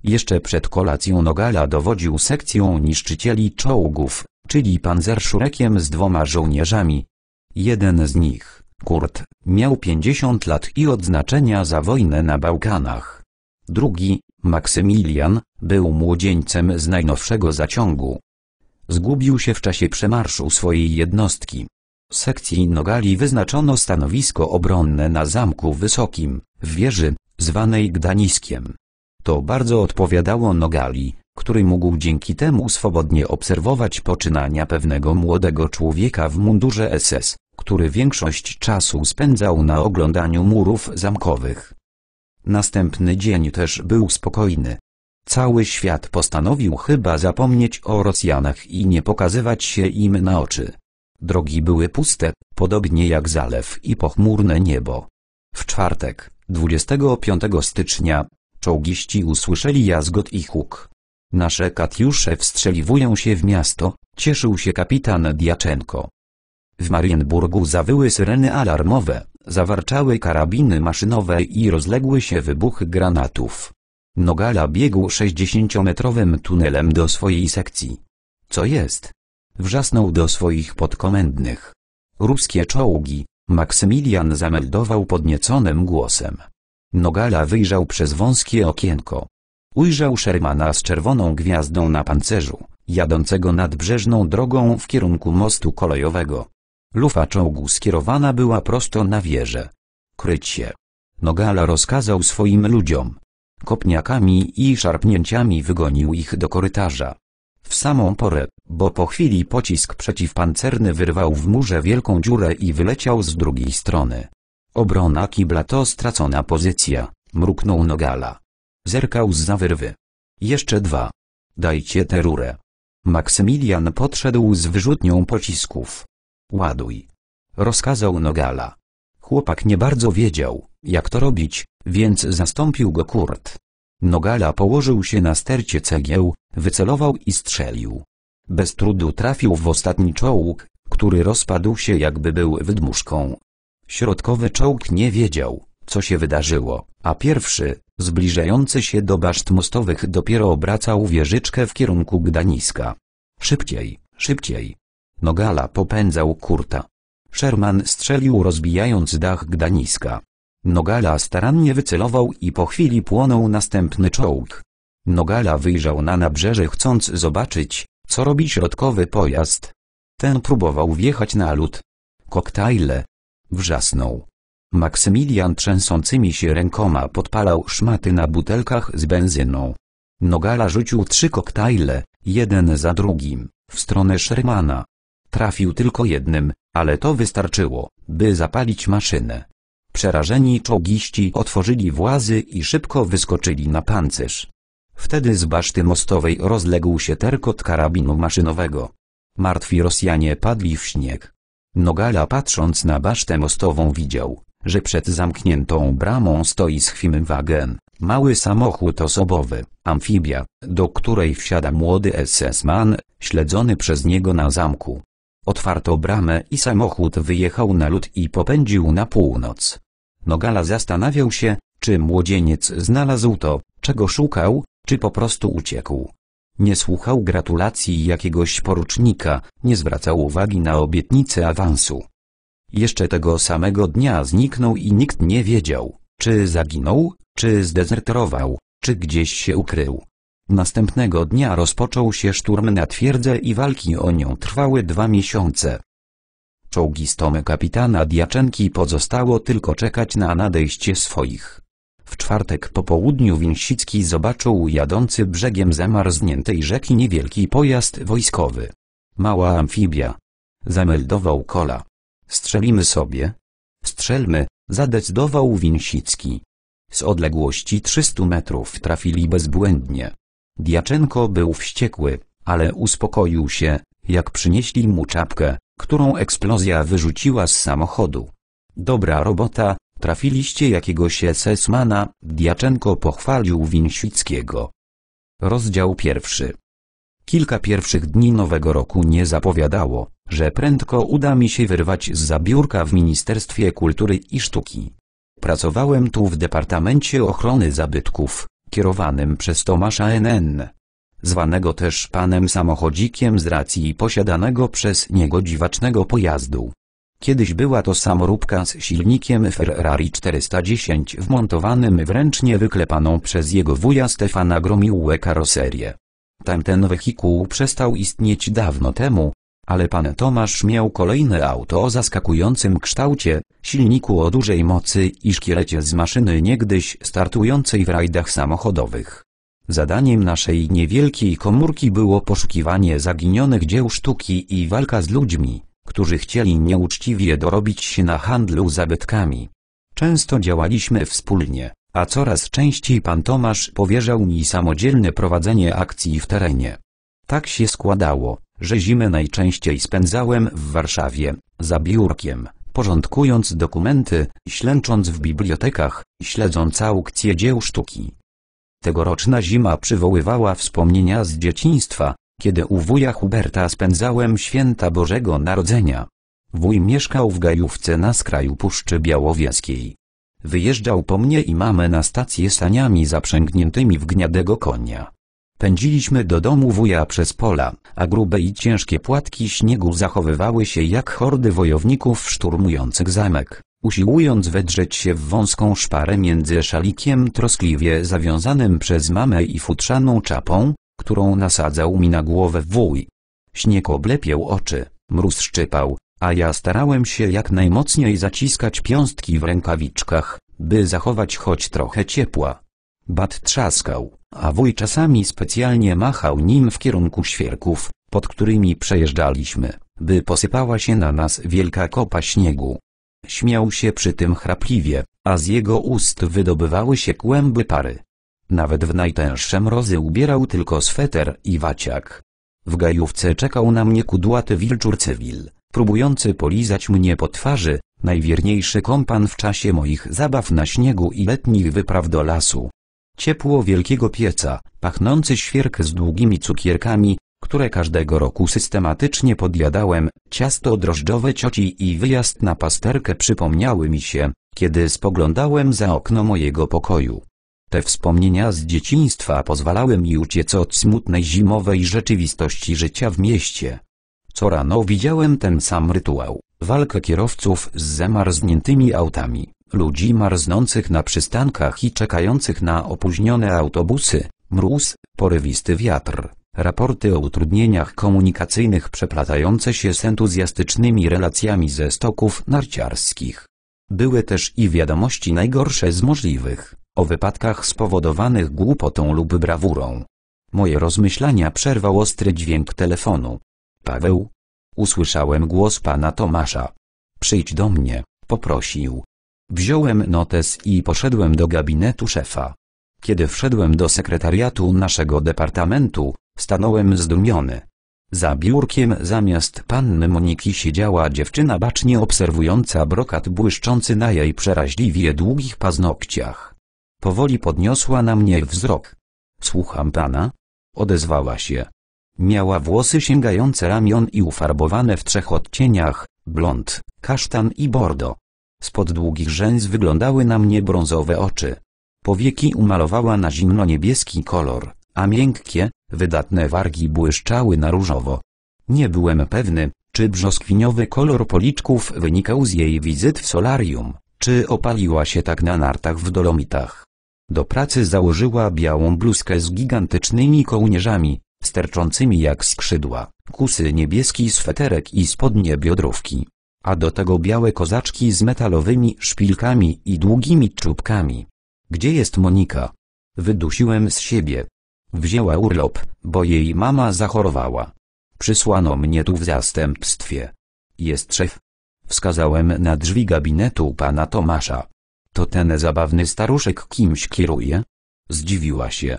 [SPEAKER 1] Jeszcze przed kolacją Nogala dowodził sekcją niszczycieli czołgów, czyli panzerszurekiem z dwoma żołnierzami. Jeden z nich, Kurt, miał 50 lat i odznaczenia za wojnę na Bałkanach. Drugi, Maksymilian, był młodzieńcem z najnowszego zaciągu. Zgubił się w czasie przemarszu swojej jednostki. Sekcji Nogali wyznaczono stanowisko obronne na Zamku Wysokim, w wieży, zwanej Gdaniskiem. To bardzo odpowiadało Nogali, który mógł dzięki temu swobodnie obserwować poczynania pewnego młodego człowieka w mundurze SS, który większość czasu spędzał na oglądaniu murów zamkowych. Następny dzień też był spokojny. Cały świat postanowił chyba zapomnieć o Rosjanach i nie pokazywać się im na oczy. Drogi były puste, podobnie jak zalew i pochmurne niebo. W czwartek, 25 stycznia, Czołgiści usłyszeli jazgot i huk. Nasze Katiusze wstrzeliwują się w miasto, cieszył się kapitan Diaczenko. W Marienburgu zawyły syreny alarmowe, zawarczały karabiny maszynowe i rozległy się wybuchy granatów. Nogala biegł 60-metrowym tunelem do swojej sekcji. Co jest? Wrzasnął do swoich podkomendnych. Ruskie czołgi, Maksymilian zameldował podnieconym głosem. Nogala wyjrzał przez wąskie okienko. Ujrzał Shermana z czerwoną gwiazdą na pancerzu, jadącego nadbrzeżną drogą w kierunku mostu kolejowego. Lufa czołgu skierowana była prosto na wieżę. Kryć się. Nogala rozkazał swoim ludziom. Kopniakami i szarpnięciami wygonił ich do korytarza. W samą porę, bo po chwili pocisk przeciwpancerny wyrwał w murze wielką dziurę i wyleciał z drugiej strony. Obrona kibla to stracona pozycja, mruknął Nogala. Zerkał z zawyrwy. Jeszcze dwa. Dajcie tę rurę. Maksymilian podszedł z wyrzutnią pocisków. Ładuj. Rozkazał Nogala. Chłopak nie bardzo wiedział, jak to robić, więc zastąpił go Kurt. Nogala położył się na stercie cegieł, wycelował i strzelił. Bez trudu trafił w ostatni czołg, który rozpadł się jakby był wydmuszką. Środkowy czołg nie wiedział, co się wydarzyło, a pierwszy, zbliżający się do baszt mostowych dopiero obracał wieżyczkę w kierunku Gdańska. Szybciej, szybciej. Nogala popędzał Kurta. Sherman strzelił rozbijając dach Gdańska. Nogala starannie wycelował i po chwili płonął następny czołg. Nogala wyjrzał na nabrzeże chcąc zobaczyć, co robi środkowy pojazd. Ten próbował wjechać na lód. Koktajle, Wrzasnął. Maksymilian trzęsącymi się rękoma podpalał szmaty na butelkach z benzyną. Nogala rzucił trzy koktajle, jeden za drugim, w stronę Shermana. Trafił tylko jednym, ale to wystarczyło, by zapalić maszynę. Przerażeni czołgiści otworzyli włazy i szybko wyskoczyli na pancerz. Wtedy z baszty mostowej rozległ się terkot karabinu maszynowego. Martwi Rosjanie padli w śnieg. Nogala patrząc na basztę mostową widział, że przed zamkniętą bramą stoi schwim wagen, mały samochód osobowy, amfibia, do której wsiada młody SS-man, śledzony przez niego na zamku. Otwarto bramę i samochód wyjechał na lód i popędził na północ. Nogala zastanawiał się, czy młodzieniec znalazł to, czego szukał, czy po prostu uciekł. Nie słuchał gratulacji jakiegoś porucznika, nie zwracał uwagi na obietnicę awansu. Jeszcze tego samego dnia zniknął i nikt nie wiedział, czy zaginął, czy zdezerterował, czy gdzieś się ukrył. Następnego dnia rozpoczął się szturm na twierdzę i walki o nią trwały dwa miesiące. Czołgistome kapitana Diaczenki pozostało tylko czekać na nadejście swoich. W czwartek po południu Winsicki zobaczył jadący brzegiem zamarzniętej rzeki niewielki pojazd wojskowy. Mała amfibia. Zameldował Kola. Strzelimy sobie. Strzelmy, zadecydował Winsicki. Z odległości 300 metrów trafili bezbłędnie. Diaczenko był wściekły, ale uspokoił się, jak przynieśli mu czapkę, którą eksplozja wyrzuciła z samochodu. Dobra robota, Trafiliście jakiegoś SS-mana, Diaczenko pochwalił Winświckiego. Rozdział pierwszy. Kilka pierwszych dni nowego roku nie zapowiadało, że prędko uda mi się wyrwać z zabiórka w Ministerstwie Kultury i Sztuki. Pracowałem tu w Departamencie Ochrony Zabytków, kierowanym przez Tomasza N.N., zwanego też panem samochodzikiem z racji posiadanego przez niego dziwacznego pojazdu. Kiedyś była to samoróbka z silnikiem Ferrari 410 wmontowanym w ręcznie wyklepaną przez jego wuja Stefana Gromiłę karoserię. Tamten wehikuł przestał istnieć dawno temu, ale pan Tomasz miał kolejne auto o zaskakującym kształcie, silniku o dużej mocy i szkielecie z maszyny niegdyś startującej w rajdach samochodowych. Zadaniem naszej niewielkiej komórki było poszukiwanie zaginionych dzieł sztuki i walka z ludźmi którzy chcieli nieuczciwie dorobić się na handlu zabytkami. Często działaliśmy wspólnie, a coraz częściej pan Tomasz powierzał mi samodzielne prowadzenie akcji w terenie. Tak się składało, że zimę najczęściej spędzałem w Warszawie, za biurkiem, porządkując dokumenty, ślęcząc w bibliotekach, śledząc aukcje dzieł sztuki. Tegoroczna zima przywoływała wspomnienia z dzieciństwa, kiedy u wuja Huberta spędzałem święta Bożego Narodzenia. Wuj mieszkał w gajówce na skraju Puszczy Białowieskiej. Wyjeżdżał po mnie i mamę na stację saniami zaprzęgniętymi w gniadego konia. Pędziliśmy do domu wuja przez pola, a grube i ciężkie płatki śniegu zachowywały się jak hordy wojowników szturmujących zamek, usiłując wedrzeć się w wąską szparę między szalikiem troskliwie zawiązanym przez mamę i futrzaną czapą, którą nasadzał mi na głowę wuj. Śnieg oblepiał oczy, mróz szczypał, a ja starałem się jak najmocniej zaciskać piąstki w rękawiczkach, by zachować choć trochę ciepła. Bat trzaskał, a wuj czasami specjalnie machał nim w kierunku świerków, pod którymi przejeżdżaliśmy, by posypała się na nas wielka kopa śniegu. Śmiał się przy tym chrapliwie, a z jego ust wydobywały się kłęby pary. Nawet w najtęższe mrozy ubierał tylko sweter i waciak. W gajówce czekał na mnie kudłaty wilczur cywil, próbujący polizać mnie po twarzy, najwierniejszy kompan w czasie moich zabaw na śniegu i letnich wypraw do lasu. Ciepło wielkiego pieca, pachnący świerk z długimi cukierkami, które każdego roku systematycznie podjadałem, ciasto drożdżowe cioci i wyjazd na pasterkę przypomniały mi się, kiedy spoglądałem za okno mojego pokoju. Te wspomnienia z dzieciństwa pozwalały mi uciec od smutnej zimowej rzeczywistości życia w mieście. Co rano widziałem ten sam rytuał, walkę kierowców z zamarzniętymi autami, ludzi marznących na przystankach i czekających na opóźnione autobusy, mróz, porywisty wiatr, raporty o utrudnieniach komunikacyjnych przeplatające się z entuzjastycznymi relacjami ze stoków narciarskich. Były też i wiadomości najgorsze z możliwych o wypadkach spowodowanych głupotą lub brawurą. Moje rozmyślania przerwał ostry dźwięk telefonu. Paweł? Usłyszałem głos pana Tomasza. Przyjdź do mnie, poprosił. Wziąłem notes i poszedłem do gabinetu szefa. Kiedy wszedłem do sekretariatu naszego departamentu, stanąłem zdumiony. Za biurkiem zamiast panny Moniki siedziała dziewczyna bacznie obserwująca brokat błyszczący na jej przeraźliwie długich paznokciach. Powoli podniosła na mnie wzrok. Słucham pana? Odezwała się. Miała włosy sięgające ramion i ufarbowane w trzech odcieniach, blond, kasztan i bordo. Spod długich rzęs wyglądały na mnie brązowe oczy. Powieki umalowała na zimno-niebieski kolor, a miękkie, wydatne wargi błyszczały na różowo. Nie byłem pewny, czy brzoskwiniowy kolor policzków wynikał z jej wizyt w solarium, czy opaliła się tak na nartach w Dolomitach. Do pracy założyła białą bluzkę z gigantycznymi kołnierzami, sterczącymi jak skrzydła, kusy niebieski sweterek i spodnie biodrówki. A do tego białe kozaczki z metalowymi szpilkami i długimi czubkami. Gdzie jest Monika? Wydusiłem z siebie. Wzięła urlop, bo jej mama zachorowała. Przysłano mnie tu w zastępstwie. Jest szef. Wskazałem na drzwi gabinetu pana Tomasza. To ten zabawny staruszek kimś kieruje? Zdziwiła się.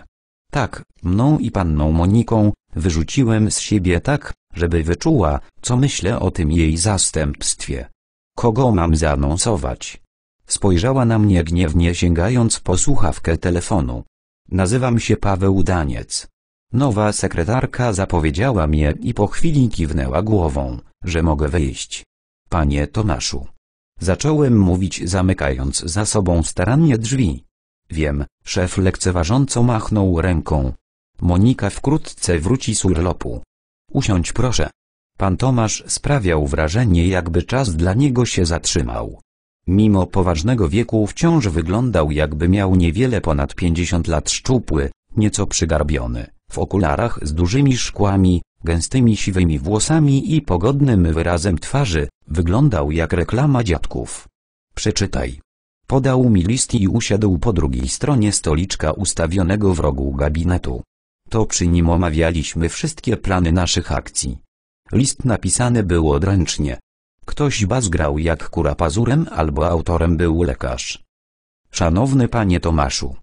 [SPEAKER 1] Tak, mną i panną Moniką, wyrzuciłem z siebie tak, żeby wyczuła, co myślę o tym jej zastępstwie. Kogo mam zanonsować? Spojrzała na mnie gniewnie sięgając po słuchawkę telefonu. Nazywam się Paweł Daniec. Nowa sekretarka zapowiedziała mnie i po chwili kiwnęła głową, że mogę wyjść. Panie Tomaszu. Zacząłem mówić zamykając za sobą starannie drzwi. Wiem, szef lekceważąco machnął ręką. Monika wkrótce wróci z urlopu. Usiądź proszę. Pan Tomasz sprawiał wrażenie jakby czas dla niego się zatrzymał. Mimo poważnego wieku wciąż wyglądał jakby miał niewiele ponad pięćdziesiąt lat szczupły, nieco przygarbiony, w okularach z dużymi szkłami, gęstymi siwymi włosami i pogodnym wyrazem twarzy, wyglądał jak reklama dziadków. Przeczytaj. Podał mi list i usiadł po drugiej stronie stoliczka ustawionego w rogu gabinetu. To przy nim omawialiśmy wszystkie plany naszych akcji. List napisany był odręcznie. Ktoś bazgrał jak kura pazurem albo autorem był lekarz. Szanowny panie Tomaszu.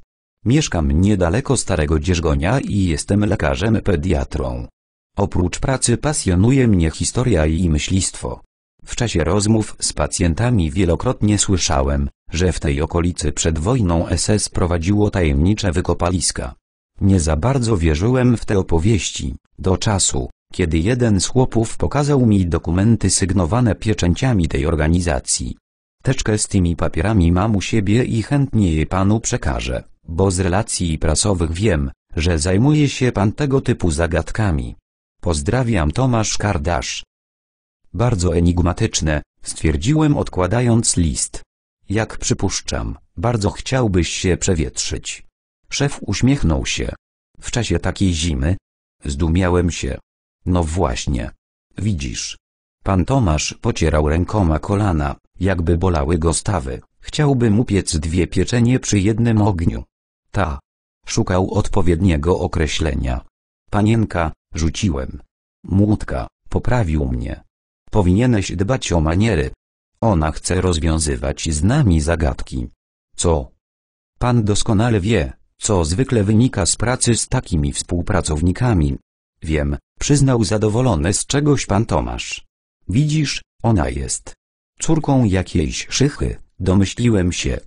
[SPEAKER 1] Mieszkam niedaleko Starego Dzierżgonia i jestem lekarzem pediatrą. Oprócz pracy pasjonuje mnie historia i myślistwo. W czasie rozmów z pacjentami wielokrotnie słyszałem, że w tej okolicy przed wojną SS prowadziło tajemnicze wykopaliska. Nie za bardzo wierzyłem w te opowieści, do czasu, kiedy jeden z chłopów pokazał mi dokumenty sygnowane pieczęciami tej organizacji. Teczkę z tymi papierami mam u siebie i chętnie je panu przekażę, bo z relacji prasowych wiem, że zajmuje się pan tego typu zagadkami. Pozdrawiam Tomasz Kardasz. Bardzo enigmatyczne, stwierdziłem odkładając list. Jak przypuszczam, bardzo chciałbyś się przewietrzyć. Szef uśmiechnął się. W czasie takiej zimy? Zdumiałem się. No właśnie. Widzisz. Pan Tomasz pocierał rękoma kolana, jakby bolały go stawy. Chciałby mu piec dwie pieczenie przy jednym ogniu. Ta. Szukał odpowiedniego określenia. Panienka, Rzuciłem. Młódka, poprawił mnie. Powinieneś dbać o maniery. Ona chce rozwiązywać z nami zagadki. Co? Pan doskonale wie, co zwykle wynika z pracy z takimi współpracownikami. Wiem, przyznał zadowolony z czegoś pan Tomasz. Widzisz, ona jest córką jakiejś szychy, domyśliłem się.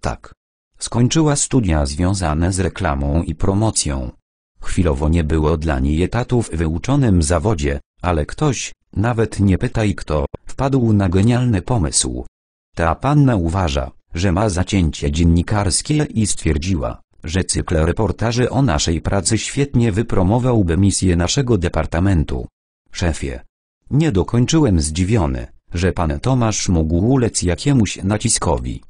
[SPEAKER 1] Tak. Skończyła studia związane z reklamą i promocją. Chwilowo nie było dla niej etatu w wyuczonym zawodzie, ale ktoś, nawet nie pytaj kto, wpadł na genialny pomysł. Ta panna uważa, że ma zacięcie dziennikarskie i stwierdziła, że cykl reportaży o naszej pracy świetnie wypromowałby misję naszego departamentu. Szefie. Nie dokończyłem zdziwiony, że pan Tomasz mógł ulec jakiemuś naciskowi.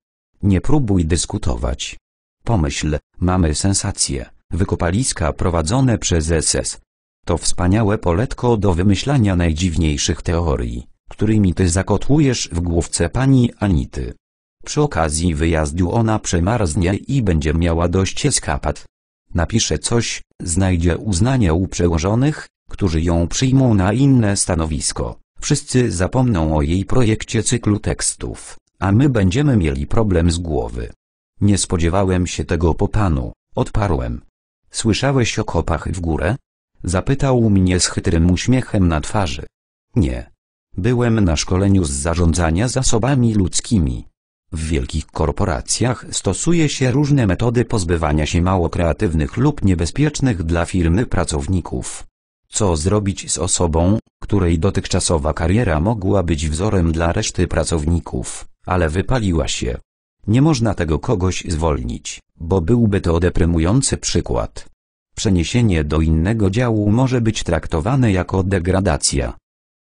[SPEAKER 1] Nie próbuj dyskutować. Pomyśl, mamy sensację wykopaliska prowadzone przez SS. To wspaniałe poletko do wymyślania najdziwniejszych teorii, którymi ty zakotłujesz w główce pani Anity. Przy okazji wyjazdu ona przemarznie i będzie miała dość eskapat. Napisze coś, znajdzie uznanie u przełożonych, którzy ją przyjmą na inne stanowisko. Wszyscy zapomną o jej projekcie cyklu tekstów, a my będziemy mieli problem z głowy. Nie spodziewałem się tego po panu, odparłem. Słyszałeś o kopach w górę? Zapytał mnie z chytrym uśmiechem na twarzy. Nie. Byłem na szkoleniu z zarządzania zasobami ludzkimi. W wielkich korporacjach stosuje się różne metody pozbywania się mało kreatywnych lub niebezpiecznych dla firmy pracowników. Co zrobić z osobą, której dotychczasowa kariera mogła być wzorem dla reszty pracowników, ale wypaliła się? Nie można tego kogoś zwolnić, bo byłby to deprymujący przykład. Przeniesienie do innego działu może być traktowane jako degradacja.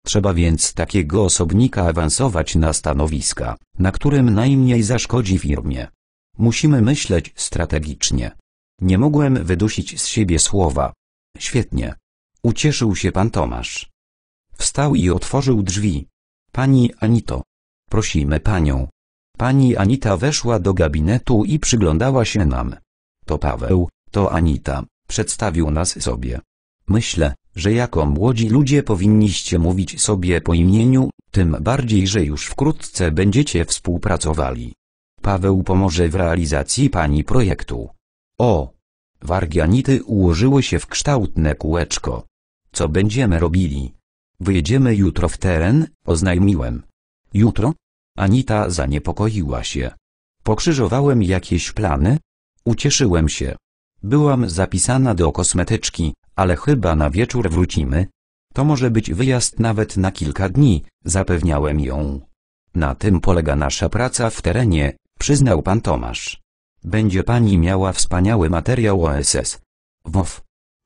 [SPEAKER 1] Trzeba więc takiego osobnika awansować na stanowiska, na którym najmniej zaszkodzi firmie. Musimy myśleć strategicznie. Nie mogłem wydusić z siebie słowa. Świetnie. Ucieszył się pan Tomasz. Wstał i otworzył drzwi. Pani Anito. Prosimy panią. Pani Anita weszła do gabinetu i przyglądała się nam. To Paweł, to Anita, przedstawił nas sobie. Myślę, że jako młodzi ludzie powinniście mówić sobie po imieniu, tym bardziej, że już wkrótce będziecie współpracowali. Paweł pomoże w realizacji pani projektu. O! Wargi Anity ułożyły się w kształtne kółeczko. Co będziemy robili? Wyjedziemy jutro w teren, oznajmiłem. Jutro? Anita zaniepokoiła się. Pokrzyżowałem jakieś plany? Ucieszyłem się. Byłam zapisana do kosmetyczki, ale chyba na wieczór wrócimy. To może być wyjazd nawet na kilka dni, zapewniałem ją. Na tym polega nasza praca w terenie, przyznał pan Tomasz. Będzie pani miała wspaniały materiał OSS. Wow.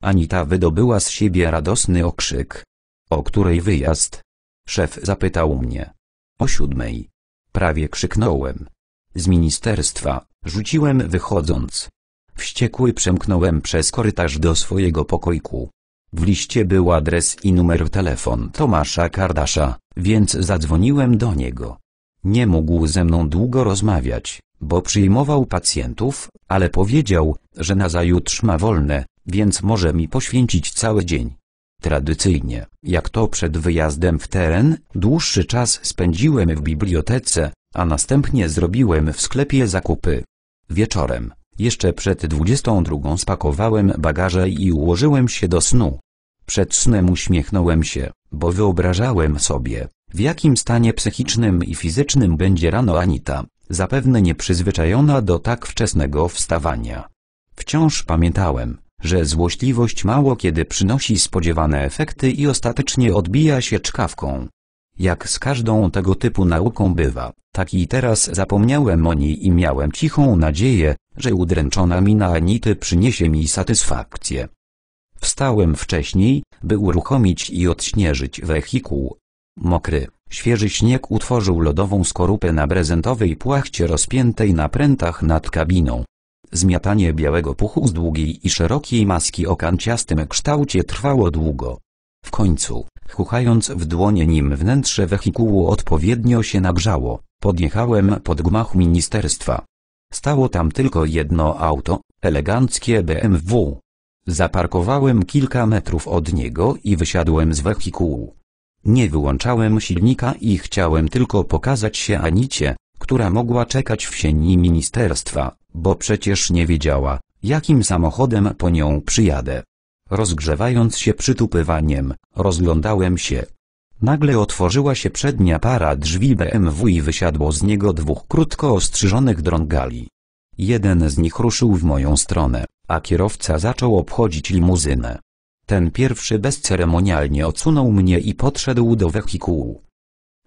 [SPEAKER 1] Anita wydobyła z siebie radosny okrzyk. O której wyjazd? Szef zapytał mnie. O siódmej prawie krzyknąłem. Z ministerstwa, rzuciłem wychodząc. Wściekły przemknąłem przez korytarz do swojego pokoiku. W liście był adres i numer telefon Tomasza Kardasza, więc zadzwoniłem do niego. Nie mógł ze mną długo rozmawiać, bo przyjmował pacjentów, ale powiedział, że nazajutrz ma wolne, więc może mi poświęcić cały dzień. Tradycyjnie, jak to przed wyjazdem w teren, dłuższy czas spędziłem w bibliotece, a następnie zrobiłem w sklepie zakupy. Wieczorem, jeszcze przed 22 spakowałem bagaże i ułożyłem się do snu. Przed snem uśmiechnąłem się, bo wyobrażałem sobie, w jakim stanie psychicznym i fizycznym będzie rano Anita, zapewne nieprzyzwyczajona do tak wczesnego wstawania. Wciąż pamiętałem, że złośliwość mało kiedy przynosi spodziewane efekty i ostatecznie odbija się czkawką. Jak z każdą tego typu nauką bywa, tak i teraz zapomniałem o niej i miałem cichą nadzieję, że udręczona mina Anity przyniesie mi satysfakcję. Wstałem wcześniej, by uruchomić i odśnieżyć wehikuł. Mokry, świeży śnieg utworzył lodową skorupę na brezentowej płachcie rozpiętej na prętach nad kabiną. Zmiatanie białego puchu z długiej i szerokiej maski o kanciastym kształcie trwało długo. W końcu, chuchając w dłonie nim wnętrze wehikułu odpowiednio się nagrzało, podjechałem pod gmach ministerstwa. Stało tam tylko jedno auto, eleganckie BMW. Zaparkowałem kilka metrów od niego i wysiadłem z wehikułu. Nie wyłączałem silnika i chciałem tylko pokazać się Anicie, która mogła czekać w sieni ministerstwa, bo przecież nie wiedziała, jakim samochodem po nią przyjadę. Rozgrzewając się przytupywaniem, rozglądałem się. Nagle otworzyła się przednia para drzwi BMW i wysiadło z niego dwóch krótko ostrzyżonych drągali. Jeden z nich ruszył w moją stronę, a kierowca zaczął obchodzić limuzynę. Ten pierwszy bezceremonialnie odsunął mnie i podszedł do wehikułu.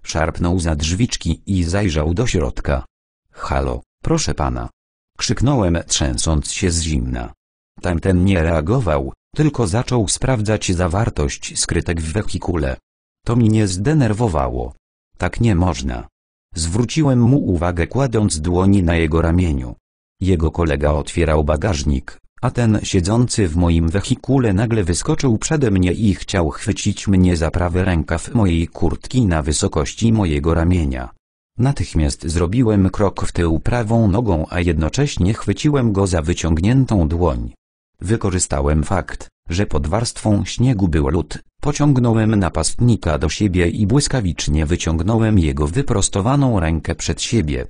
[SPEAKER 1] Szarpnął za drzwiczki i zajrzał do środka. Halo, proszę pana. Krzyknąłem trzęsąc się z zimna. Tamten nie reagował, tylko zaczął sprawdzać zawartość skrytek w wehikule. To mnie zdenerwowało. Tak nie można. Zwróciłem mu uwagę kładąc dłoni na jego ramieniu. Jego kolega otwierał bagażnik, a ten siedzący w moim wehikule nagle wyskoczył przede mnie i chciał chwycić mnie za prawy rękaw mojej kurtki na wysokości mojego ramienia. Natychmiast zrobiłem krok w tył prawą nogą, a jednocześnie chwyciłem go za wyciągniętą dłoń. Wykorzystałem fakt, że pod warstwą śniegu był lód, pociągnąłem napastnika do siebie i błyskawicznie wyciągnąłem jego wyprostowaną rękę przed siebie.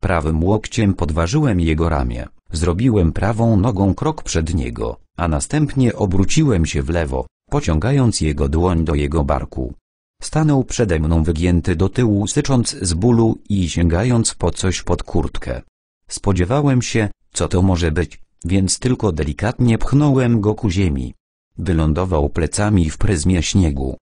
[SPEAKER 1] Prawym łokciem podważyłem jego ramię. Zrobiłem prawą nogą krok przed niego, a następnie obróciłem się w lewo, pociągając jego dłoń do jego barku. Stanął przede mną wygięty do tyłu, sycząc z bólu i sięgając po coś pod kurtkę. Spodziewałem się, co to może być, więc tylko delikatnie pchnąłem go ku ziemi. Wylądował plecami w pryzmie śniegu.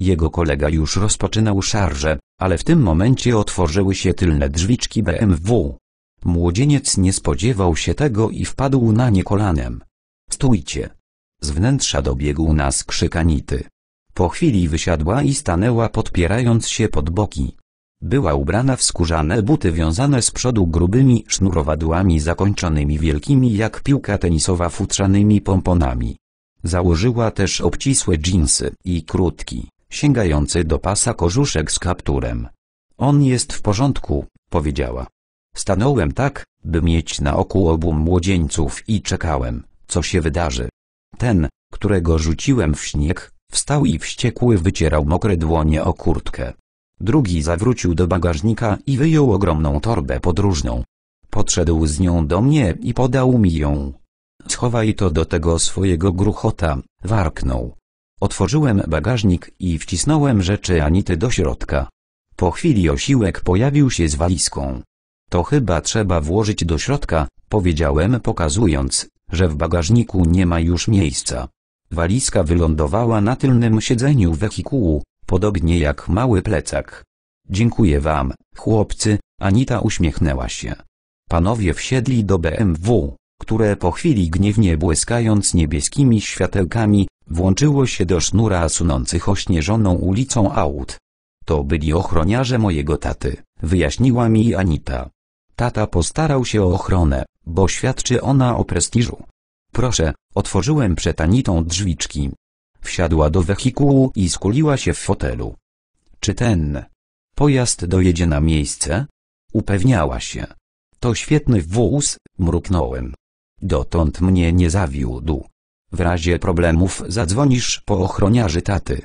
[SPEAKER 1] Jego kolega już rozpoczynał szarże, ale w tym momencie otworzyły się tylne drzwiczki BMW. Młodzieniec nie spodziewał się tego i wpadł na nie kolanem. Stójcie! Z wnętrza dobiegł nas krzykanity. Po chwili wysiadła i stanęła podpierając się pod boki. Była ubrana w skórzane buty wiązane z przodu grubymi sznurowadłami zakończonymi wielkimi jak piłka tenisowa futrzanymi pomponami. Założyła też obcisłe dżinsy i krótki, sięgający do pasa kożuszek z kapturem. On jest w porządku, powiedziała. Stanąłem tak, by mieć na oku obu młodzieńców i czekałem, co się wydarzy. Ten, którego rzuciłem w śnieg, wstał i wściekły wycierał mokre dłonie o kurtkę. Drugi zawrócił do bagażnika i wyjął ogromną torbę podróżną. Podszedł z nią do mnie i podał mi ją. Schowaj to do tego swojego gruchota, warknął. Otworzyłem bagażnik i wcisnąłem rzeczy Anity do środka. Po chwili osiłek pojawił się z walizką. To chyba trzeba włożyć do środka, powiedziałem pokazując, że w bagażniku nie ma już miejsca. Walizka wylądowała na tylnym siedzeniu wehikułu, podobnie jak mały plecak. Dziękuję wam, chłopcy, Anita uśmiechnęła się. Panowie wsiedli do BMW, które po chwili gniewnie błyskając niebieskimi światełkami, włączyło się do sznura sunących ośnieżoną ulicą aut. To byli ochroniarze mojego taty, wyjaśniła mi Anita. Tata postarał się o ochronę, bo świadczy ona o prestiżu. Proszę, otworzyłem przetanitą drzwiczki. Wsiadła do wehikułu i skuliła się w fotelu. Czy ten pojazd dojedzie na miejsce? Upewniała się. To świetny wóz, mruknąłem. Dotąd mnie nie zawiódł. W razie problemów zadzwonisz po ochroniarzy taty.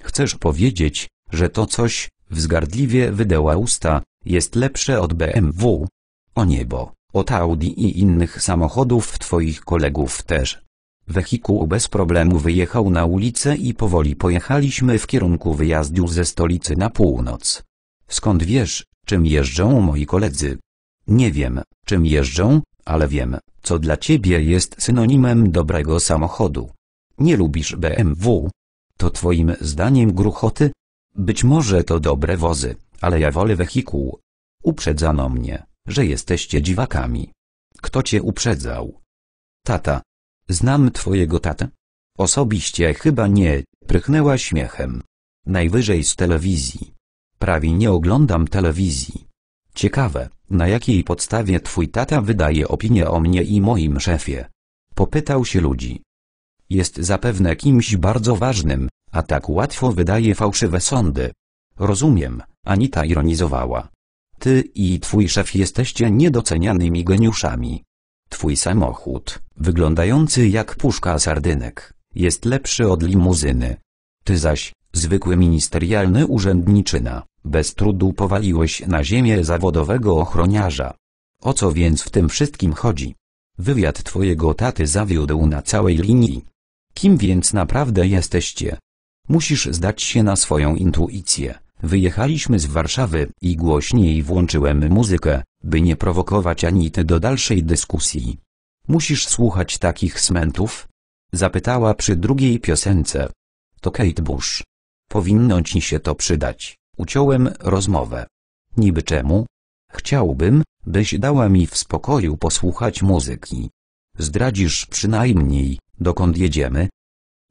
[SPEAKER 1] Chcesz powiedzieć, że to coś, wzgardliwie wydeła usta, jest lepsze od BMW. O niebo, od Audi i innych samochodów twoich kolegów też. Wehikuł bez problemu wyjechał na ulicę i powoli pojechaliśmy w kierunku wyjazdu ze stolicy na północ. Skąd wiesz, czym jeżdżą moi koledzy? Nie wiem, czym jeżdżą, ale wiem, co dla ciebie jest synonimem dobrego samochodu. Nie lubisz BMW? To twoim zdaniem gruchoty? Być może to dobre wozy, ale ja wolę wehikuł. Uprzedzano mnie, że jesteście dziwakami. Kto cię uprzedzał? Tata. Znam twojego tatę? Osobiście chyba nie, prychnęła śmiechem. Najwyżej z telewizji. Prawie nie oglądam telewizji. Ciekawe, na jakiej podstawie twój tata wydaje opinię o mnie i moim szefie? Popytał się ludzi. Jest zapewne kimś bardzo ważnym, a tak łatwo wydaje fałszywe sądy. Rozumiem, Anita ironizowała. Ty i twój szef jesteście niedocenianymi geniuszami. Twój samochód, wyglądający jak puszka sardynek, jest lepszy od limuzyny. Ty zaś, zwykły ministerialny urzędniczyna, bez trudu powaliłeś na ziemię zawodowego ochroniarza. O co więc w tym wszystkim chodzi? Wywiad twojego taty zawiódł na całej linii. Kim więc naprawdę jesteście? Musisz zdać się na swoją intuicję, Wyjechaliśmy z Warszawy i głośniej włączyłem muzykę, by nie prowokować Anity do dalszej dyskusji. Musisz słuchać takich smentów? Zapytała przy drugiej piosence. To Kate Bush. Powinno ci się to przydać. Uciąłem rozmowę. Niby czemu? Chciałbym, byś dała mi w spokoju posłuchać muzyki. Zdradzisz przynajmniej, dokąd jedziemy?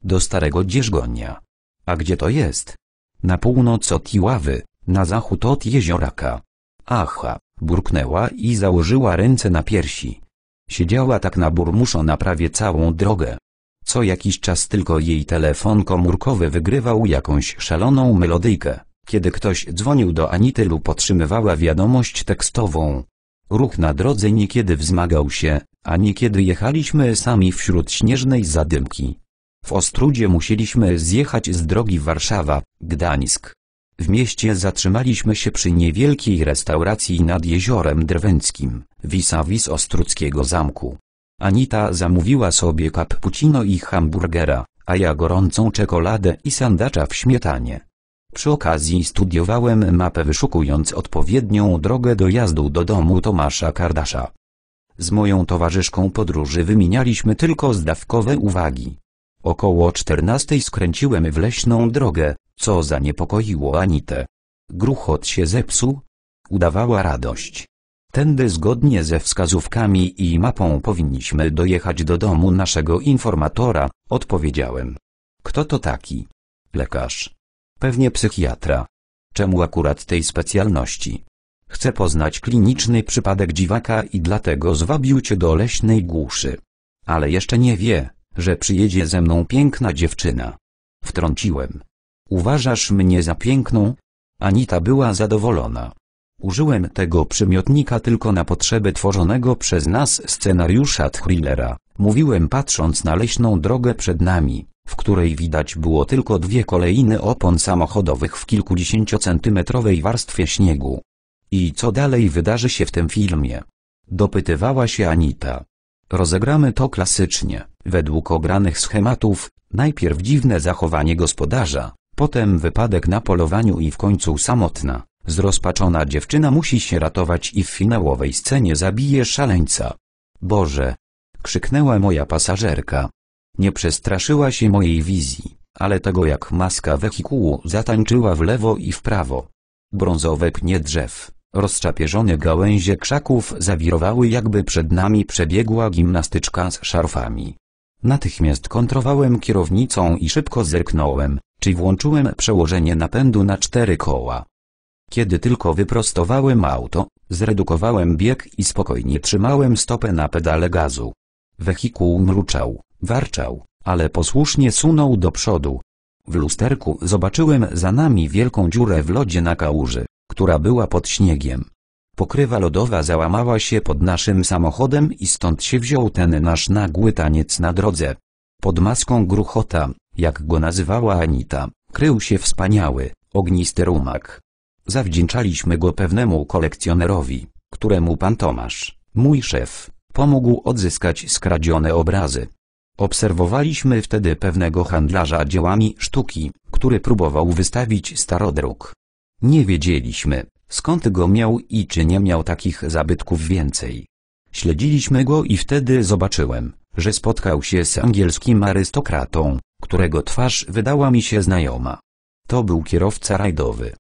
[SPEAKER 1] Do Starego Dzierzgonia. A gdzie to jest? na północ od Iławy, na zachód od jezioraka. Aha, burknęła i założyła ręce na piersi. Siedziała tak na burmuszona prawie całą drogę. Co jakiś czas tylko jej telefon komórkowy wygrywał jakąś szaloną melodyjkę, kiedy ktoś dzwonił do Anity lub otrzymywała wiadomość tekstową. Ruch na drodze niekiedy wzmagał się, a niekiedy jechaliśmy sami wśród śnieżnej zadymki. W Ostrudzie musieliśmy zjechać z drogi Warszawa-Gdańsk. W mieście zatrzymaliśmy się przy niewielkiej restauracji nad Jeziorem Drwęckim, vis-a-vis Zamku. Anita zamówiła sobie cappuccino i hamburgera, a ja gorącą czekoladę i sandacza w śmietanie. Przy okazji studiowałem mapę wyszukując odpowiednią drogę dojazdu do domu Tomasza Kardasza. Z moją towarzyszką podróży wymienialiśmy tylko zdawkowe uwagi. Około czternastej skręciłem w leśną drogę, co zaniepokoiło Anitę. Gruchot się zepsuł. Udawała radość. Tędy zgodnie ze wskazówkami i mapą powinniśmy dojechać do domu naszego informatora, odpowiedziałem. Kto to taki? Lekarz. Pewnie psychiatra. Czemu akurat tej specjalności? Chcę poznać kliniczny przypadek dziwaka i dlatego zwabił cię do leśnej głuszy. Ale jeszcze nie wie, że przyjedzie ze mną piękna dziewczyna. Wtrąciłem. Uważasz mnie za piękną? Anita była zadowolona. Użyłem tego przymiotnika tylko na potrzeby tworzonego przez nas scenariusza thrillera. Mówiłem patrząc na leśną drogę przed nami, w której widać było tylko dwie kolejne opon samochodowych w kilkudziesięciocentymetrowej warstwie śniegu. I co dalej wydarzy się w tym filmie? Dopytywała się Anita. Rozegramy to klasycznie, według obranych schematów, najpierw dziwne zachowanie gospodarza, potem wypadek na polowaniu i w końcu samotna, zrozpaczona dziewczyna musi się ratować i w finałowej scenie zabije szaleńca. Boże! Krzyknęła moja pasażerka. Nie przestraszyła się mojej wizji, ale tego jak maska wehikułu zatańczyła w lewo i w prawo. Brązowe pnie drzew, Rozczapieżone gałęzie krzaków zawirowały jakby przed nami przebiegła gimnastyczka z szarfami. Natychmiast kontrowałem kierownicą i szybko zerknąłem, czy włączyłem przełożenie napędu na cztery koła. Kiedy tylko wyprostowałem auto, zredukowałem bieg i spokojnie trzymałem stopę na pedale gazu. Wehikuł mruczał, warczał, ale posłusznie sunął do przodu. W lusterku zobaczyłem za nami wielką dziurę w lodzie na kałuży która była pod śniegiem. Pokrywa lodowa załamała się pod naszym samochodem i stąd się wziął ten nasz nagły taniec na drodze. Pod maską gruchota, jak go nazywała Anita, krył się wspaniały, ognisty rumak. Zawdzięczaliśmy go pewnemu kolekcjonerowi, któremu pan Tomasz, mój szef, pomógł odzyskać skradzione obrazy. Obserwowaliśmy wtedy pewnego handlarza dziełami sztuki, który próbował wystawić starodruk. Nie wiedzieliśmy, skąd go miał i czy nie miał takich zabytków więcej. Śledziliśmy go i wtedy zobaczyłem, że spotkał się z angielskim arystokratą, którego twarz wydała mi się znajoma. To był kierowca rajdowy.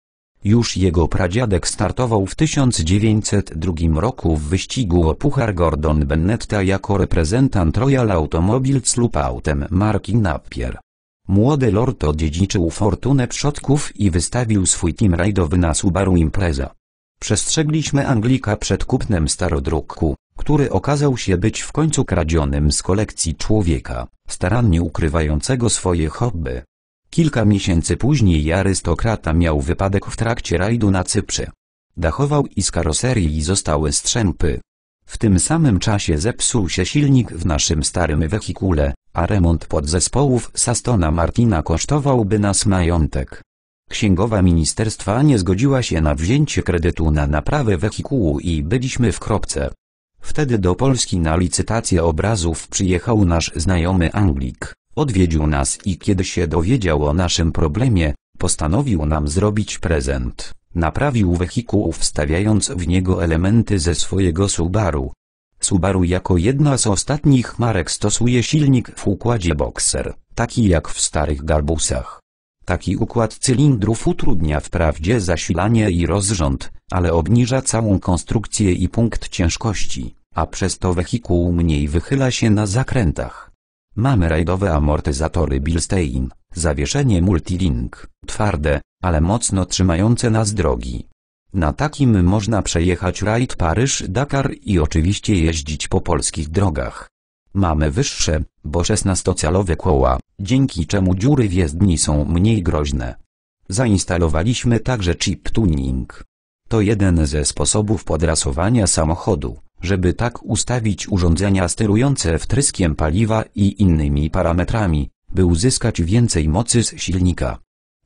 [SPEAKER 1] Już jego pradziadek startował w 1902 roku w wyścigu o Puchar Gordon Bennetta jako reprezentant Royal Automobiles lub autem marki Napier. Młody lord odziedziczył fortunę przodków i wystawił swój team rajdowy na Subaru Impreza. Przestrzegliśmy Anglika przed kupnem starodruku, który okazał się być w końcu kradzionym z kolekcji człowieka, starannie ukrywającego swoje hobby. Kilka miesięcy później arystokrata miał wypadek w trakcie rajdu na Cyprze. Dachował i z karoserii zostały strzępy. W tym samym czasie zepsuł się silnik w naszym starym wehikule, a remont podzespołów Sastona Martina kosztowałby nas majątek. Księgowa ministerstwa nie zgodziła się na wzięcie kredytu na naprawę wehikułu i byliśmy w kropce. Wtedy do Polski na licytację obrazów przyjechał nasz znajomy Anglik, odwiedził nas i kiedy się dowiedział o naszym problemie, postanowił nam zrobić prezent. Naprawił wehikuł wstawiając w niego elementy ze swojego Subaru, Subaru jako jedna z ostatnich marek stosuje silnik w układzie Boxer, taki jak w starych garbusach. Taki układ cylindrów utrudnia wprawdzie zasilanie i rozrząd, ale obniża całą konstrukcję i punkt ciężkości, a przez to wehikuł mniej wychyla się na zakrętach. Mamy rajdowe amortyzatory Bilstein, zawieszenie multilink, twarde, ale mocno trzymające nas drogi. Na takim można przejechać rajd Paryż-Dakar i oczywiście jeździć po polskich drogach. Mamy wyższe, bo 16-calowe koła, dzięki czemu dziury w jezdni są mniej groźne. Zainstalowaliśmy także chip tuning. To jeden ze sposobów podrasowania samochodu, żeby tak ustawić urządzenia sterujące wtryskiem paliwa i innymi parametrami, by uzyskać więcej mocy z silnika.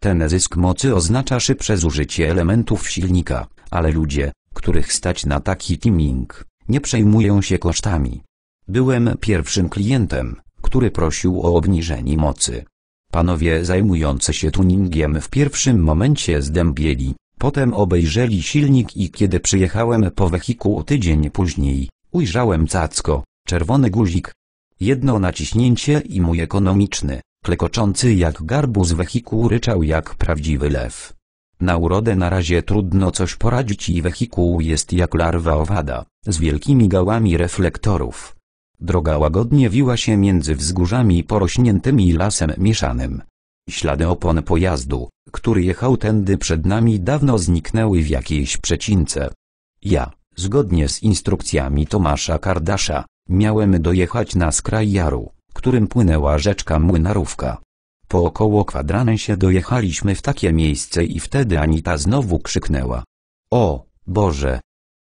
[SPEAKER 1] Ten zysk mocy oznacza szybsze zużycie elementów silnika, ale ludzie, których stać na taki timing, nie przejmują się kosztami. Byłem pierwszym klientem, który prosił o obniżenie mocy. Panowie zajmujący się tuningiem w pierwszym momencie zdębieli, potem obejrzeli silnik i kiedy przyjechałem po wehikuł tydzień później, ujrzałem cacko, czerwony guzik. Jedno naciśnięcie i mój ekonomiczny, Klekoczący jak garbus wehikuł ryczał jak prawdziwy lew. Na urodę na razie trudno coś poradzić i wehikuł jest jak larwa owada, z wielkimi gałami reflektorów. Droga łagodnie wiła się między wzgórzami porośniętymi lasem mieszanym. Ślady opon pojazdu, który jechał tędy przed nami dawno zniknęły w jakiejś przecince. Ja, zgodnie z instrukcjami Tomasza Kardasza, miałem dojechać na skraj jaru którym płynęła rzeczka Młynarówka. Po około kwadransie dojechaliśmy w takie miejsce i wtedy Anita znowu krzyknęła. O, Boże!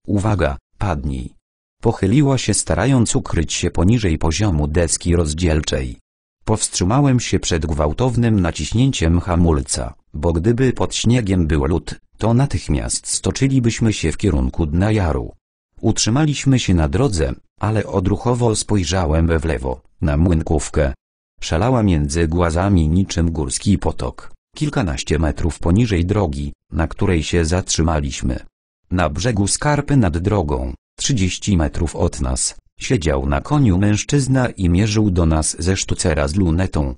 [SPEAKER 1] Uwaga, padnij! Pochyliła się starając ukryć się poniżej poziomu deski rozdzielczej. Powstrzymałem się przed gwałtownym naciśnięciem hamulca, bo gdyby pod śniegiem był lód, to natychmiast stoczylibyśmy się w kierunku dna jaru. Utrzymaliśmy się na drodze, ale odruchowo spojrzałem w lewo, na młynkówkę. Szalała między głazami niczym górski potok, kilkanaście metrów poniżej drogi, na której się zatrzymaliśmy. Na brzegu skarpy nad drogą, 30 metrów od nas, siedział na koniu mężczyzna i mierzył do nas ze sztucera z lunetą.